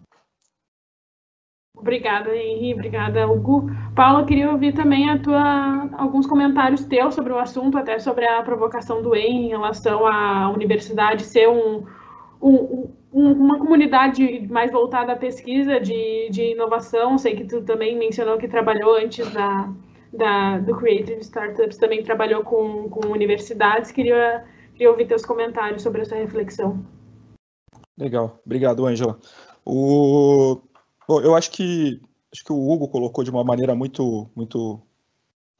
Obrigada, Henri. Obrigada, Hugo. Paulo, eu queria ouvir também tua, alguns comentários teus sobre o assunto, até sobre a provocação do EI em relação à universidade ser um, um, um, uma comunidade mais voltada à pesquisa de, de inovação. Sei que tu também mencionou que trabalhou antes da, da, do Creative Startups, também trabalhou com, com universidades. Queria, queria ouvir teus comentários sobre essa reflexão. Legal. Obrigado, Angela. O Bom, eu acho que acho que o Hugo colocou de uma maneira muito muito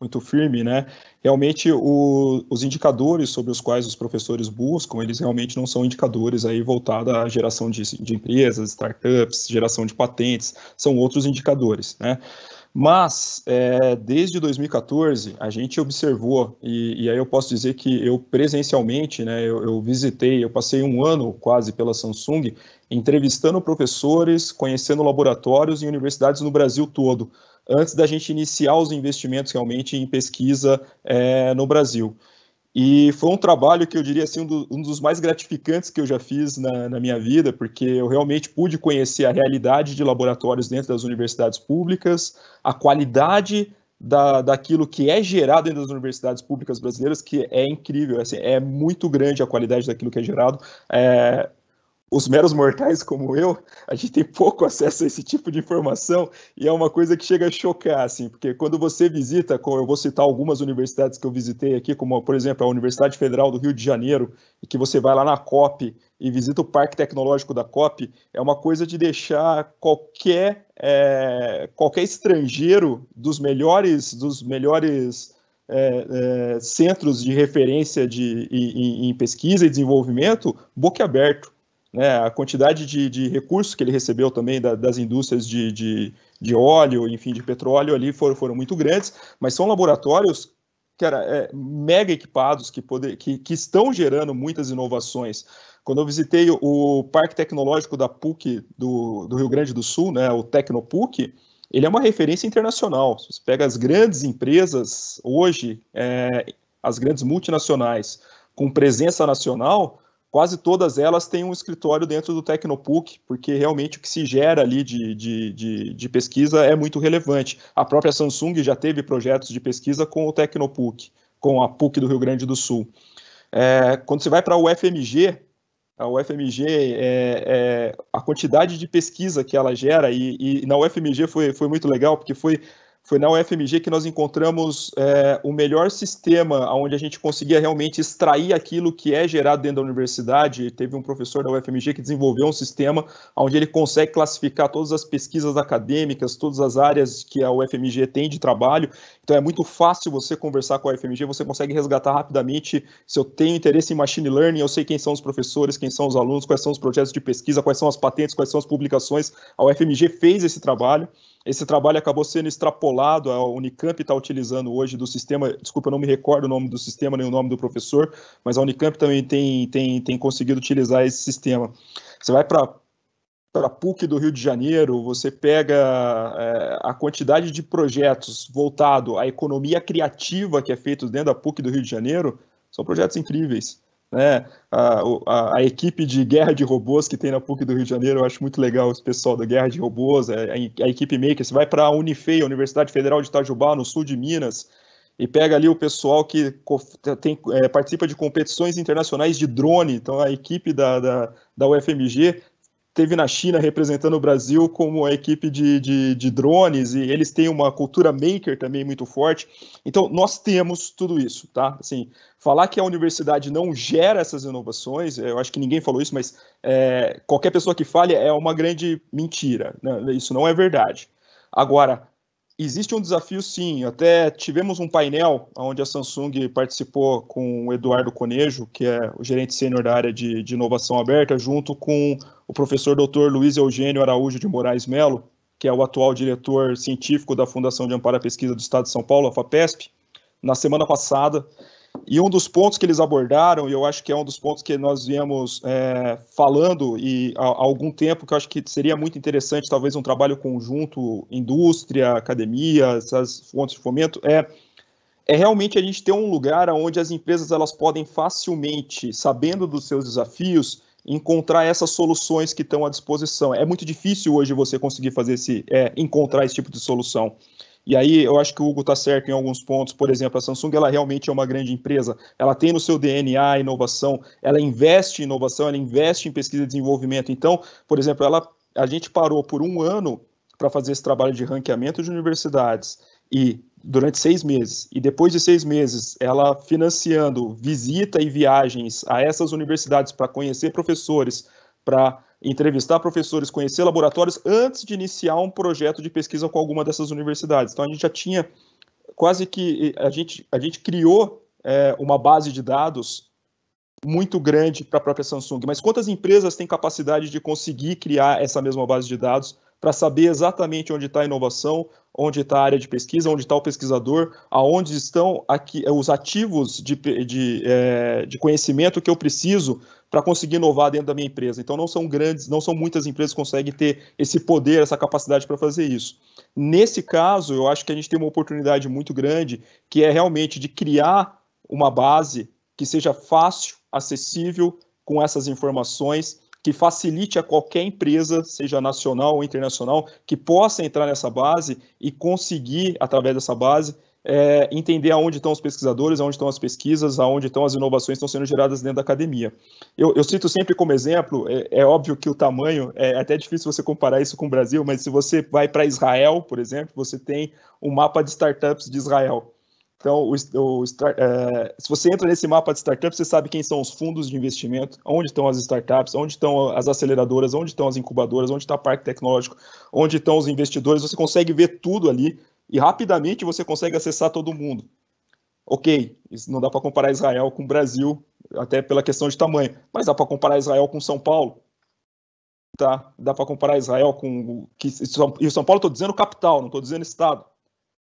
muito firme, né? Realmente o, os indicadores sobre os quais os professores buscam, eles realmente não são indicadores aí voltados à geração de, de empresas, startups, geração de patentes, são outros indicadores, né? Mas, é, desde 2014, a gente observou, e, e, aí eu posso dizer que eu presencialmente, né, eu, eu, visitei, eu passei um ano quase pela Samsung, entrevistando professores, conhecendo laboratórios e universidades no Brasil todo, antes da gente iniciar os investimentos realmente em pesquisa é, no Brasil. E foi um trabalho que eu diria assim, um, do, um dos mais gratificantes que eu já fiz na, na, minha vida, porque eu realmente pude conhecer a realidade de laboratórios dentro das universidades públicas, a qualidade da, daquilo que é gerado dentro das universidades públicas brasileiras, que é incrível, assim, é muito grande a qualidade daquilo que é gerado. É, os meros mortais como eu, a gente tem pouco acesso a esse tipo de informação e é uma coisa que chega a chocar, assim, porque quando você visita, eu vou citar algumas universidades que eu visitei aqui, como, por exemplo, a Universidade Federal do Rio de Janeiro, e que você vai lá na COP e visita o Parque Tecnológico da COP, é uma coisa de deixar qualquer, é, qualquer estrangeiro dos melhores, dos melhores é, é, centros de referência de, em, em pesquisa e desenvolvimento boquiaberto né, a quantidade de, de, recursos que ele recebeu também da, das indústrias de, de, de, óleo, enfim, de petróleo ali foram, foram muito grandes, mas são laboratórios cara, é, mega equipados que, poder, que, que estão gerando muitas inovações. Quando eu visitei o Parque Tecnológico da PUC do, do Rio Grande do Sul, né, o Tecnopuc, ele é uma referência internacional. Se você pega as grandes empresas hoje, é, as grandes multinacionais com presença nacional, quase todas elas têm um escritório dentro do Tecnopuc, porque realmente o que se gera ali de, de, de, de, pesquisa é muito relevante. A própria Samsung já teve projetos de pesquisa com o Tecnopuc, com a PUC do Rio Grande do Sul. É, quando você vai para a UFMG, a UFMG, é, é, a quantidade de pesquisa que ela gera, e, e na UFMG foi, foi muito legal, porque foi foi na UFMG que nós encontramos é, o melhor sistema onde a gente conseguia realmente extrair aquilo que é gerado dentro da universidade. Teve um professor da UFMG que desenvolveu um sistema onde ele consegue classificar todas as pesquisas acadêmicas, todas as áreas que a UFMG tem de trabalho. Então é muito fácil você conversar com a UFMG, você consegue resgatar rapidamente se eu tenho interesse em machine learning, eu sei quem são os professores, quem são os alunos, quais são os projetos de pesquisa, quais são as patentes, quais são as publicações. A UFMG fez esse trabalho. Esse trabalho acabou sendo extrapolado, a Unicamp está utilizando hoje do sistema, desculpa, eu não me recordo o nome do sistema nem o nome do professor, mas a Unicamp também tem, tem, tem conseguido utilizar esse sistema. Você vai para para a PUC do Rio de Janeiro, você pega é, a quantidade de projetos voltado à economia criativa que é feito dentro da PUC do Rio de Janeiro, são projetos incríveis né? A, a, a, equipe de guerra de robôs que tem na PUC do Rio de Janeiro, eu acho muito legal esse pessoal da guerra de robôs, é, a, a equipe Makers, vai para a Unifei, a Universidade Federal de Itajubá, no sul de Minas, e pega ali o pessoal que tem, é, participa de competições internacionais de drone, então a equipe da, da, da UFMG teve na China representando o Brasil como a equipe de, de, de, drones e eles têm uma cultura maker também muito forte. Então nós temos tudo isso, tá? Assim, falar que a universidade não gera essas inovações, eu acho que ninguém falou isso, mas é, qualquer pessoa que fale é uma grande mentira. Né? Isso não é verdade. Agora Existe um desafio, sim. Até tivemos um painel onde a Samsung participou com o Eduardo Conejo, que é o gerente sênior da área de, de, inovação aberta, junto com o professor doutor Luiz Eugênio Araújo de Moraes Melo, que é o atual diretor científico da Fundação de Amparo à Pesquisa do Estado de São Paulo, a FAPESP, na semana passada. E um dos pontos que eles abordaram, e eu acho que é um dos pontos que nós viemos é, falando e há, há, algum tempo, que eu acho que seria muito interessante, talvez um trabalho conjunto, indústria, academia, essas fontes de fomento, é, é realmente a gente ter um lugar onde as empresas elas podem facilmente, sabendo dos seus desafios, encontrar essas soluções que estão à disposição. É muito difícil hoje você conseguir fazer esse, é, encontrar esse tipo de solução. E aí eu acho que o Hugo está certo em alguns pontos. Por exemplo, a Samsung ela realmente é uma grande empresa. Ela tem no seu DNA inovação, ela investe em inovação, ela investe em pesquisa e desenvolvimento. Então, por exemplo, ela, a gente parou por um ano para fazer esse trabalho de ranqueamento de universidades e durante seis meses. E depois de seis meses, ela financiando visita e viagens a essas universidades para conhecer professores, para entrevistar professores, conhecer laboratórios antes de iniciar um projeto de pesquisa com alguma dessas universidades. Então a gente já tinha quase que a gente, a gente criou é, uma base de dados muito grande para a própria Samsung. Mas quantas empresas têm capacidade de conseguir criar essa mesma base de dados para saber exatamente onde está a inovação, onde está a área de pesquisa, onde está o pesquisador, aonde estão aqui, é, os ativos de, de, é, de conhecimento que eu preciso para conseguir inovar dentro da minha empresa. Então não são grandes, não são muitas empresas que conseguem ter esse poder, essa capacidade para fazer isso. Nesse caso, eu acho que a gente tem uma oportunidade muito grande, que é realmente de criar uma base que seja fácil, acessível com essas informações que facilite a qualquer empresa, seja nacional ou internacional, que possa entrar nessa base e conseguir, através dessa base, é, entender aonde estão os pesquisadores, aonde estão as pesquisas, aonde estão as inovações que estão sendo geradas dentro da academia. Eu, eu cito sempre como exemplo, é, é, óbvio que o tamanho, é, é até difícil você comparar isso com o Brasil, mas se você vai para Israel, por exemplo, você tem um mapa de startups de Israel. Então, o, o, é, se você entra nesse mapa de startups, você sabe quem são os fundos de investimento, onde estão as startups, onde estão as aceleradoras, onde estão as incubadoras, onde está o parque tecnológico, onde estão os investidores. Você consegue ver tudo ali e rapidamente você consegue acessar todo mundo. Ok, não dá para comparar Israel com o Brasil, até pela questão de tamanho, mas dá para comparar Israel com São Paulo. Tá? Dá para comparar Israel com. Que, e São Paulo, estou dizendo capital, não estou dizendo estado.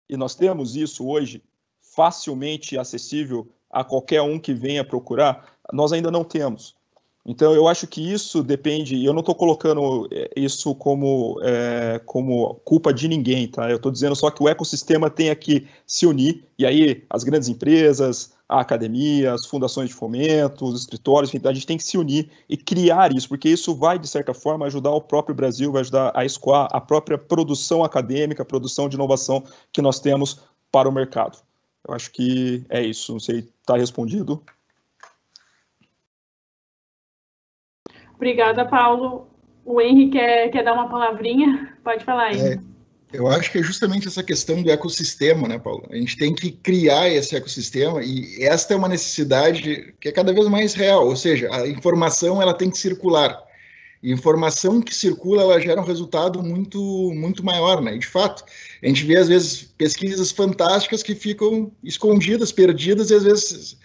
E nós temos isso hoje facilmente acessível a qualquer um que venha procurar, nós ainda não temos. Então, eu acho que isso depende, e eu não estou colocando é, isso como, é, como culpa de ninguém, tá? Eu estou dizendo só que o ecossistema tem que se unir, e aí as grandes empresas, a academia, as fundações de fomento, os escritórios, enfim, a gente tem que se unir e criar isso, porque isso vai, de certa forma, ajudar o próprio Brasil, vai ajudar a escoar a própria produção acadêmica, a produção de inovação que nós temos para o mercado. Eu acho que é isso, não sei, está respondido. Obrigada, Paulo. O Henry quer, quer dar uma palavrinha? Pode falar, aí. É. Eu acho que é justamente essa questão do ecossistema, né, Paulo? A gente tem que criar esse ecossistema e esta é uma necessidade que é cada vez mais real, ou seja, a informação ela tem que circular. E informação que circula, ela gera um resultado muito muito maior, né? E de fato, a gente vê às vezes pesquisas fantásticas que ficam escondidas, perdidas e às vezes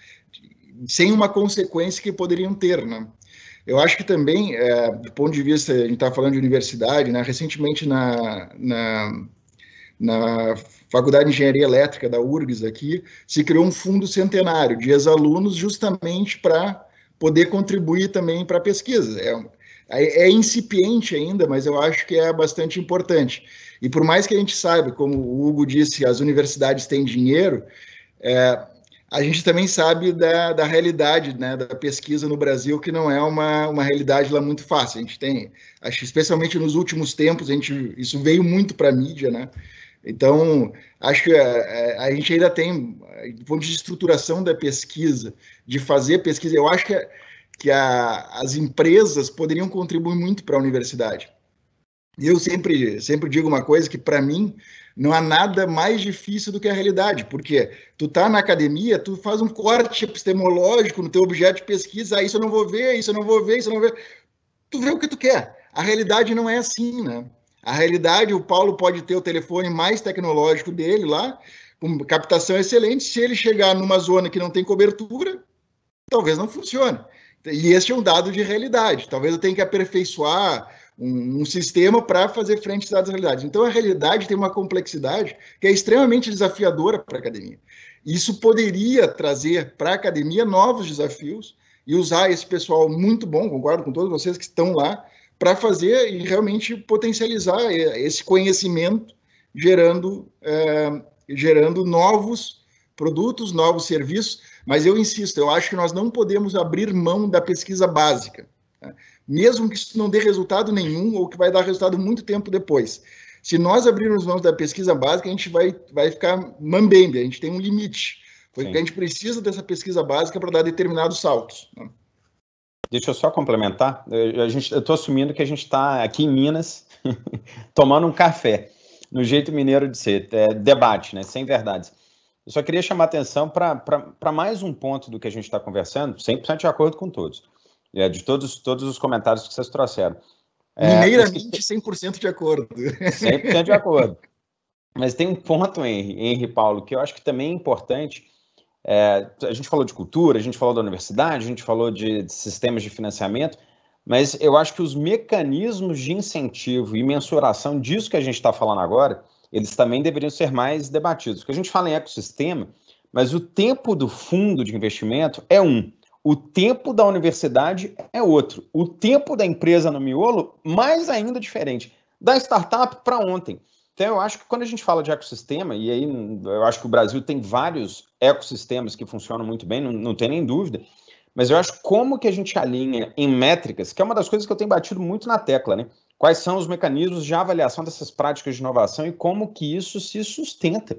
sem uma consequência que poderiam ter, né? Eu acho que também, é, do ponto de vista, a gente está falando de universidade, né? recentemente na, na, na Faculdade de Engenharia Elétrica da URGS aqui, se criou um fundo centenário de ex-alunos justamente para poder contribuir também para a pesquisa. É, é, é, incipiente ainda, mas eu acho que é bastante importante. E por mais que a gente saiba, como o Hugo disse, as universidades têm dinheiro, é, a gente também sabe da, da realidade né, da pesquisa no Brasil, que não é uma, uma realidade lá muito fácil. A gente tem, acho, especialmente nos últimos tempos, a gente, isso veio muito para a mídia, né? Então, acho que a, é, é, a, gente ainda tem, do ponto de estruturação da pesquisa, de fazer pesquisa, eu acho que, a, que a, as empresas poderiam contribuir muito para a universidade. E eu sempre, sempre digo uma coisa que, para mim, não há nada mais difícil do que a realidade, porque tu tá na academia, tu faz um corte epistemológico no teu objeto de pesquisa, ah, isso eu não vou ver, isso eu não vou ver, isso eu não vou ver. Tu vê o que tu quer. A realidade não é assim, né? A realidade, o Paulo pode ter o telefone mais tecnológico dele lá, com captação excelente, se ele chegar numa zona que não tem cobertura, talvez não funcione. E este é um dado de realidade. Talvez eu tenha que aperfeiçoar um, um sistema para fazer frente às realidades. Então, a realidade tem uma complexidade que é extremamente desafiadora para a academia. Isso poderia trazer para a academia novos desafios e usar esse pessoal muito bom, concordo com todos vocês que estão lá, para fazer e realmente potencializar é, esse conhecimento, gerando, é, gerando novos produtos, novos serviços. Mas eu insisto, eu acho que nós não podemos abrir mão da pesquisa básica. Né? mesmo que isso não dê resultado nenhum ou que vai dar resultado muito tempo depois. Se nós abrirmos mãos da pesquisa básica, a gente vai, vai ficar mambembe, a gente tem um limite. Porque Sim. a gente precisa dessa pesquisa básica para dar determinados saltos. Né? Deixa eu só complementar. Eu estou assumindo que a gente está aqui em Minas tomando um café, no jeito mineiro de ser, é, debate, né? sem verdades. Eu só queria chamar atenção para mais um ponto do que a gente está conversando, 100% de acordo com todos é, de todos, todos os comentários que vocês trouxeram. É, Mineiramente, 100% de acordo. 100% de acordo. Mas tem um ponto, Henri, Henry Paulo, que eu acho que também é importante. É, a gente falou de cultura, a gente falou da universidade, a gente falou de, de sistemas de financiamento, mas eu acho que os mecanismos de incentivo e mensuração disso que a gente está falando agora, eles também deveriam ser mais debatidos. Porque a gente fala em ecossistema, mas o tempo do fundo de investimento é um. O tempo da universidade é outro. O tempo da empresa no miolo, mais ainda diferente. Da startup para ontem. Então, eu acho que quando a gente fala de ecossistema, e aí eu acho que o Brasil tem vários ecossistemas que funcionam muito bem, não, não tem nem dúvida, mas eu acho como que a gente alinha em métricas, que é uma das coisas que eu tenho batido muito na tecla, né? Quais são os mecanismos de avaliação dessas práticas de inovação e como que isso se sustenta.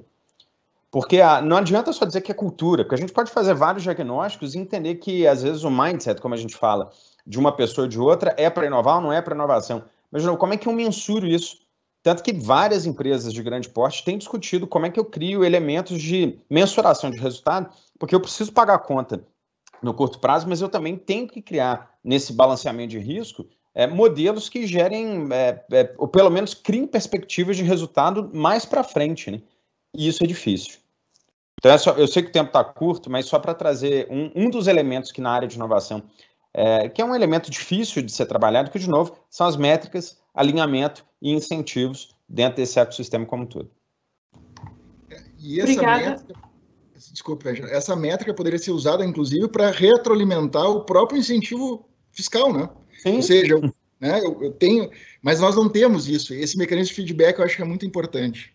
Porque a, não adianta só dizer que é cultura, porque a gente pode fazer vários diagnósticos e entender que, às vezes, o mindset, como a gente fala, de uma pessoa ou de outra, é para inovar ou não é para inovação. Mas, não, como é que eu mensuro isso? Tanto que várias empresas de grande porte têm discutido como é que eu crio elementos de mensuração de resultado, porque eu preciso pagar a conta no curto prazo, mas eu também tenho que criar, nesse balanceamento de risco, é, modelos que gerem, é, é, ou pelo menos criem perspectivas de resultado mais para frente, né? E isso é difícil. Então, é só, eu sei que o tempo está curto, mas só para trazer um, um dos elementos que na área de inovação, é, que é um elemento difícil de ser trabalhado, que, de novo, são as métricas, alinhamento e incentivos dentro desse ecossistema como um todo. É, e essa Obrigada. métrica, desculpa, essa métrica poderia ser usada, inclusive, para retroalimentar o próprio incentivo fiscal, né? Sim. Ou seja, eu, né, eu, eu tenho, mas nós não temos isso. Esse mecanismo de feedback eu acho que é muito importante.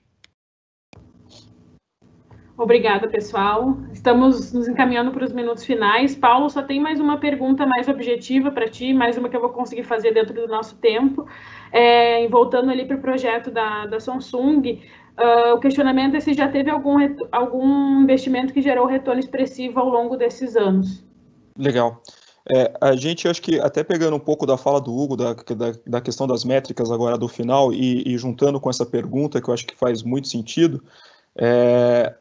Obrigada, pessoal. Estamos nos encaminhando para os minutos finais. Paulo, só tem mais uma pergunta mais objetiva para ti, mais uma que eu vou conseguir fazer dentro do nosso tempo. É, voltando ali para o projeto da, da Samsung, uh, o questionamento é se já teve algum, algum investimento que gerou retorno expressivo ao longo desses anos. Legal. É, a gente, acho que até pegando um pouco da fala do Hugo, da, da, da questão das métricas agora do final, e, e, juntando com essa pergunta, que eu acho que faz muito sentido, é,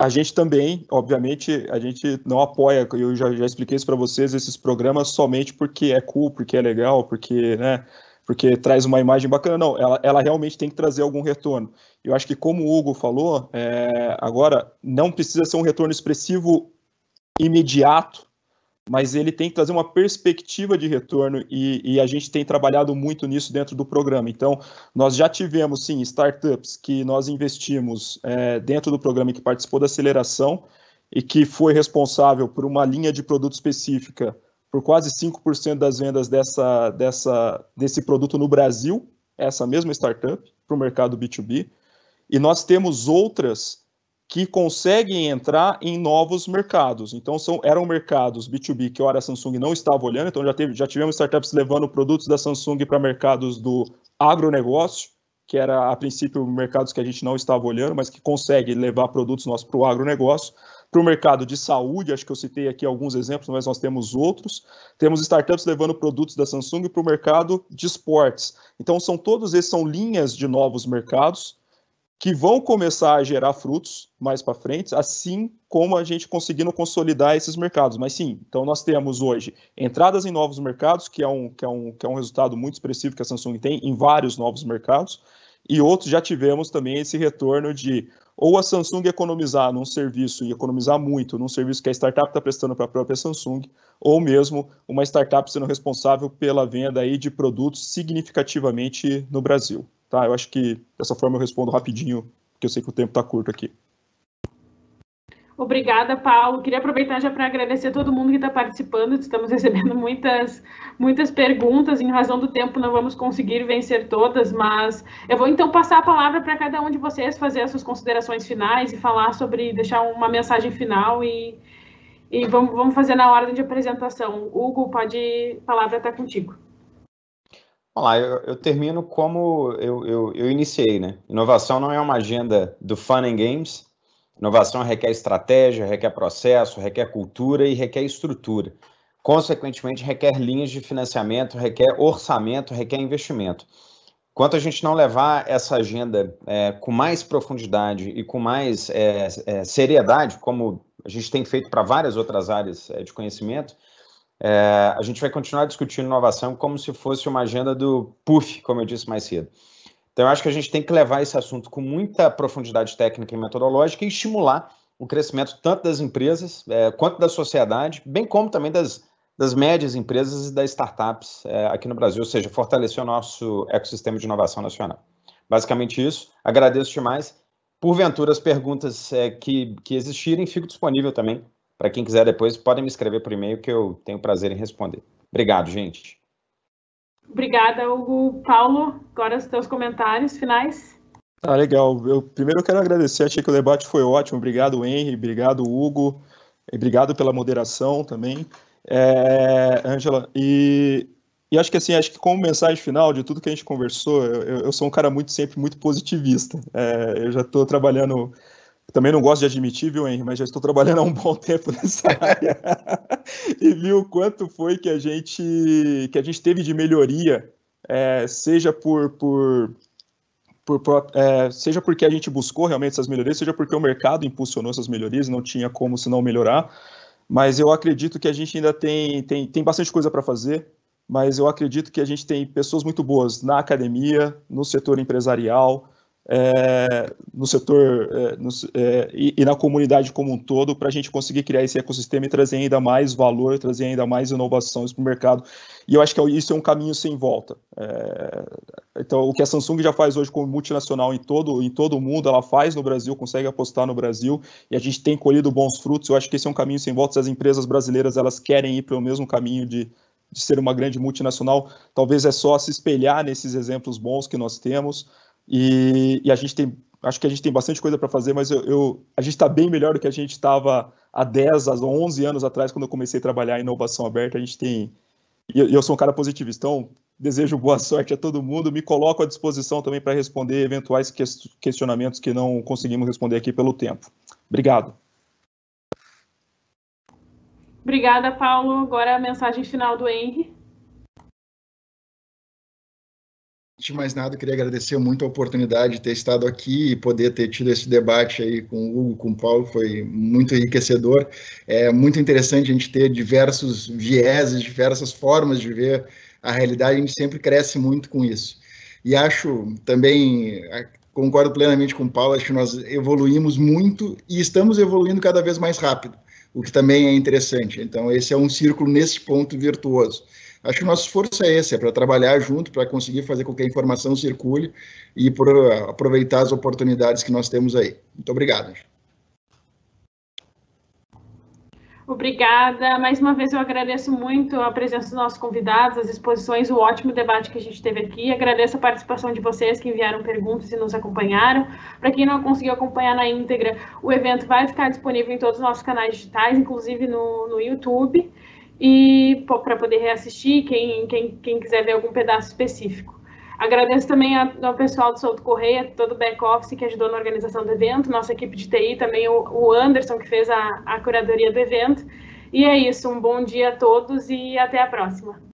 a gente também, obviamente, a gente não apoia, eu já, já expliquei isso para vocês, esses programas somente porque é cool, porque é legal, porque, né, porque traz uma imagem bacana. Não, ela, ela realmente tem que trazer algum retorno. Eu acho que, como o Hugo falou, é, agora não precisa ser um retorno expressivo imediato mas ele tem que trazer uma perspectiva de retorno e, e, a gente tem trabalhado muito nisso dentro do programa. Então, nós já tivemos, sim, startups que nós investimos é, dentro do programa e que participou da aceleração e que foi responsável por uma linha de produto específica por quase 5% das vendas dessa, dessa, desse produto no Brasil, essa mesma startup, para o mercado B2B. E nós temos outras que conseguem entrar em novos mercados. Então, são, eram mercados B2B que, ora, a Samsung não estava olhando, então já, teve, já tivemos startups levando produtos da Samsung para mercados do agronegócio, que era, a princípio, mercados que a gente não estava olhando, mas que consegue levar produtos nossos para o agronegócio para o mercado de saúde, acho que eu citei aqui alguns exemplos, mas nós temos outros. Temos startups levando produtos da Samsung para o mercado de esportes. Então, são todos esses são linhas de novos mercados que vão começar a gerar frutos mais para frente, assim como a gente conseguindo consolidar esses mercados. Mas sim, então nós temos hoje entradas em novos mercados, que é um, que é um, que é um resultado muito expressivo que a Samsung tem em vários novos mercados, e outros já tivemos também esse retorno de ou a Samsung economizar num serviço e economizar muito num serviço que a startup está prestando para a própria Samsung, ou mesmo uma startup sendo responsável pela venda aí de produtos significativamente no Brasil. Tá, eu acho que dessa forma eu respondo rapidinho, porque eu sei que o tempo está curto aqui. Obrigada, Paulo. Queria aproveitar já para agradecer a todo mundo que está participando. Estamos recebendo muitas, muitas perguntas. Em razão do tempo, não vamos conseguir vencer todas, mas eu vou então passar a palavra para cada um de vocês fazer as suas considerações finais e falar sobre, deixar uma mensagem final e, e vamos, vamos fazer na ordem de apresentação. Hugo, pode, a palavra está contigo. Vamos lá, eu, eu termino como eu, eu, eu, iniciei, né? Inovação não é uma agenda do Fun and Games. Inovação requer estratégia, requer processo, requer cultura e requer estrutura. Consequentemente, requer linhas de financiamento, requer orçamento, requer investimento. Quanto a gente não levar essa agenda é, com mais profundidade e com mais é, é, seriedade, como a gente tem feito para várias outras áreas é, de conhecimento, é, a gente vai continuar discutindo inovação como se fosse uma agenda do PUF, como eu disse mais cedo. Então, eu acho que a gente tem que levar esse assunto com muita profundidade técnica e metodológica e estimular o crescimento tanto das empresas é, quanto da sociedade, bem como também das, das médias empresas e das startups é, aqui no Brasil, ou seja, fortalecer o nosso ecossistema de inovação nacional. Basicamente isso. Agradeço demais. Porventura, as perguntas é, que, que existirem, fico disponível também para quem quiser depois, podem me escrever por e-mail que eu tenho prazer em responder. Obrigado, gente. Obrigada, Hugo. Paulo, agora os teus comentários finais. Tá legal. Eu primeiro eu quero agradecer, achei que o debate foi ótimo. Obrigado, Henry, obrigado, Hugo, obrigado pela moderação também. É, Angela, e, e acho que assim, acho que como mensagem final de tudo que a gente conversou, eu, eu sou um cara muito sempre muito positivista. É, eu já estou trabalhando também não gosto de admitir, viu, Henrique, mas já estou trabalhando há um bom tempo nessa área e viu o quanto foi que a gente que a gente teve de melhoria, é, seja por, por, por, por é, seja porque a gente buscou realmente essas melhorias, seja porque o mercado impulsionou essas melhorias, não tinha como se não melhorar. Mas eu acredito que a gente ainda tem, tem, tem bastante coisa para fazer, mas eu acredito que a gente tem pessoas muito boas na academia, no setor empresarial, é, no setor é, no, é, e, e, na comunidade como um todo para a gente conseguir criar esse ecossistema e trazer ainda mais valor, trazer ainda mais inovações para o mercado. E eu acho que é, isso é um caminho sem volta. É, então, o que a Samsung já faz hoje como multinacional em todo, em todo o mundo, ela faz no Brasil, consegue apostar no Brasil e a gente tem colhido bons frutos. Eu acho que esse é um caminho sem volta. As empresas brasileiras elas querem ir pelo mesmo caminho de de ser uma grande multinacional, talvez é só se espelhar nesses exemplos bons que nós temos, e, e a gente tem, acho que a gente tem bastante coisa para fazer, mas eu, eu a gente está bem melhor do que a gente estava há 10, há 11 anos atrás, quando eu comecei a trabalhar em inovação aberta. A gente tem. E eu, eu sou um cara positivista, então desejo boa sorte a todo mundo. Me coloco à disposição também para responder eventuais questionamentos que não conseguimos responder aqui pelo tempo. Obrigado. Obrigada, Paulo. Agora a mensagem final do Henry. de mais nada, queria agradecer muito a oportunidade de ter estado aqui e poder ter tido esse debate aí com o Hugo, com o Paulo, foi muito enriquecedor. É muito interessante a gente ter diversos vieses, diversas formas de ver a realidade, a gente sempre cresce muito com isso. E acho também, concordo plenamente com o Paulo, acho que nós evoluímos muito e estamos evoluindo cada vez mais rápido, o que também é interessante. Então, esse é um círculo nesse ponto virtuoso. Acho que o nosso esforço é esse, é para trabalhar junto, para conseguir fazer com que a informação circule e por uh, aproveitar as oportunidades que nós temos aí. Muito obrigado. Obrigada. Mais uma vez eu agradeço muito a presença dos nossos convidados, as exposições, o ótimo debate que a gente teve aqui. Agradeço a participação de vocês que enviaram perguntas e nos acompanharam. Para quem não conseguiu acompanhar na íntegra, o evento vai ficar disponível em todos os nossos canais digitais, inclusive no, no YouTube e para poder reassistir quem, quem, quem quiser ver algum pedaço específico. Agradeço também ao pessoal do Souto Correia, todo o back-office que ajudou na organização do evento, nossa equipe de TI, também o, Anderson, que fez a, a curadoria do evento. E é isso, um bom dia a todos e até a próxima.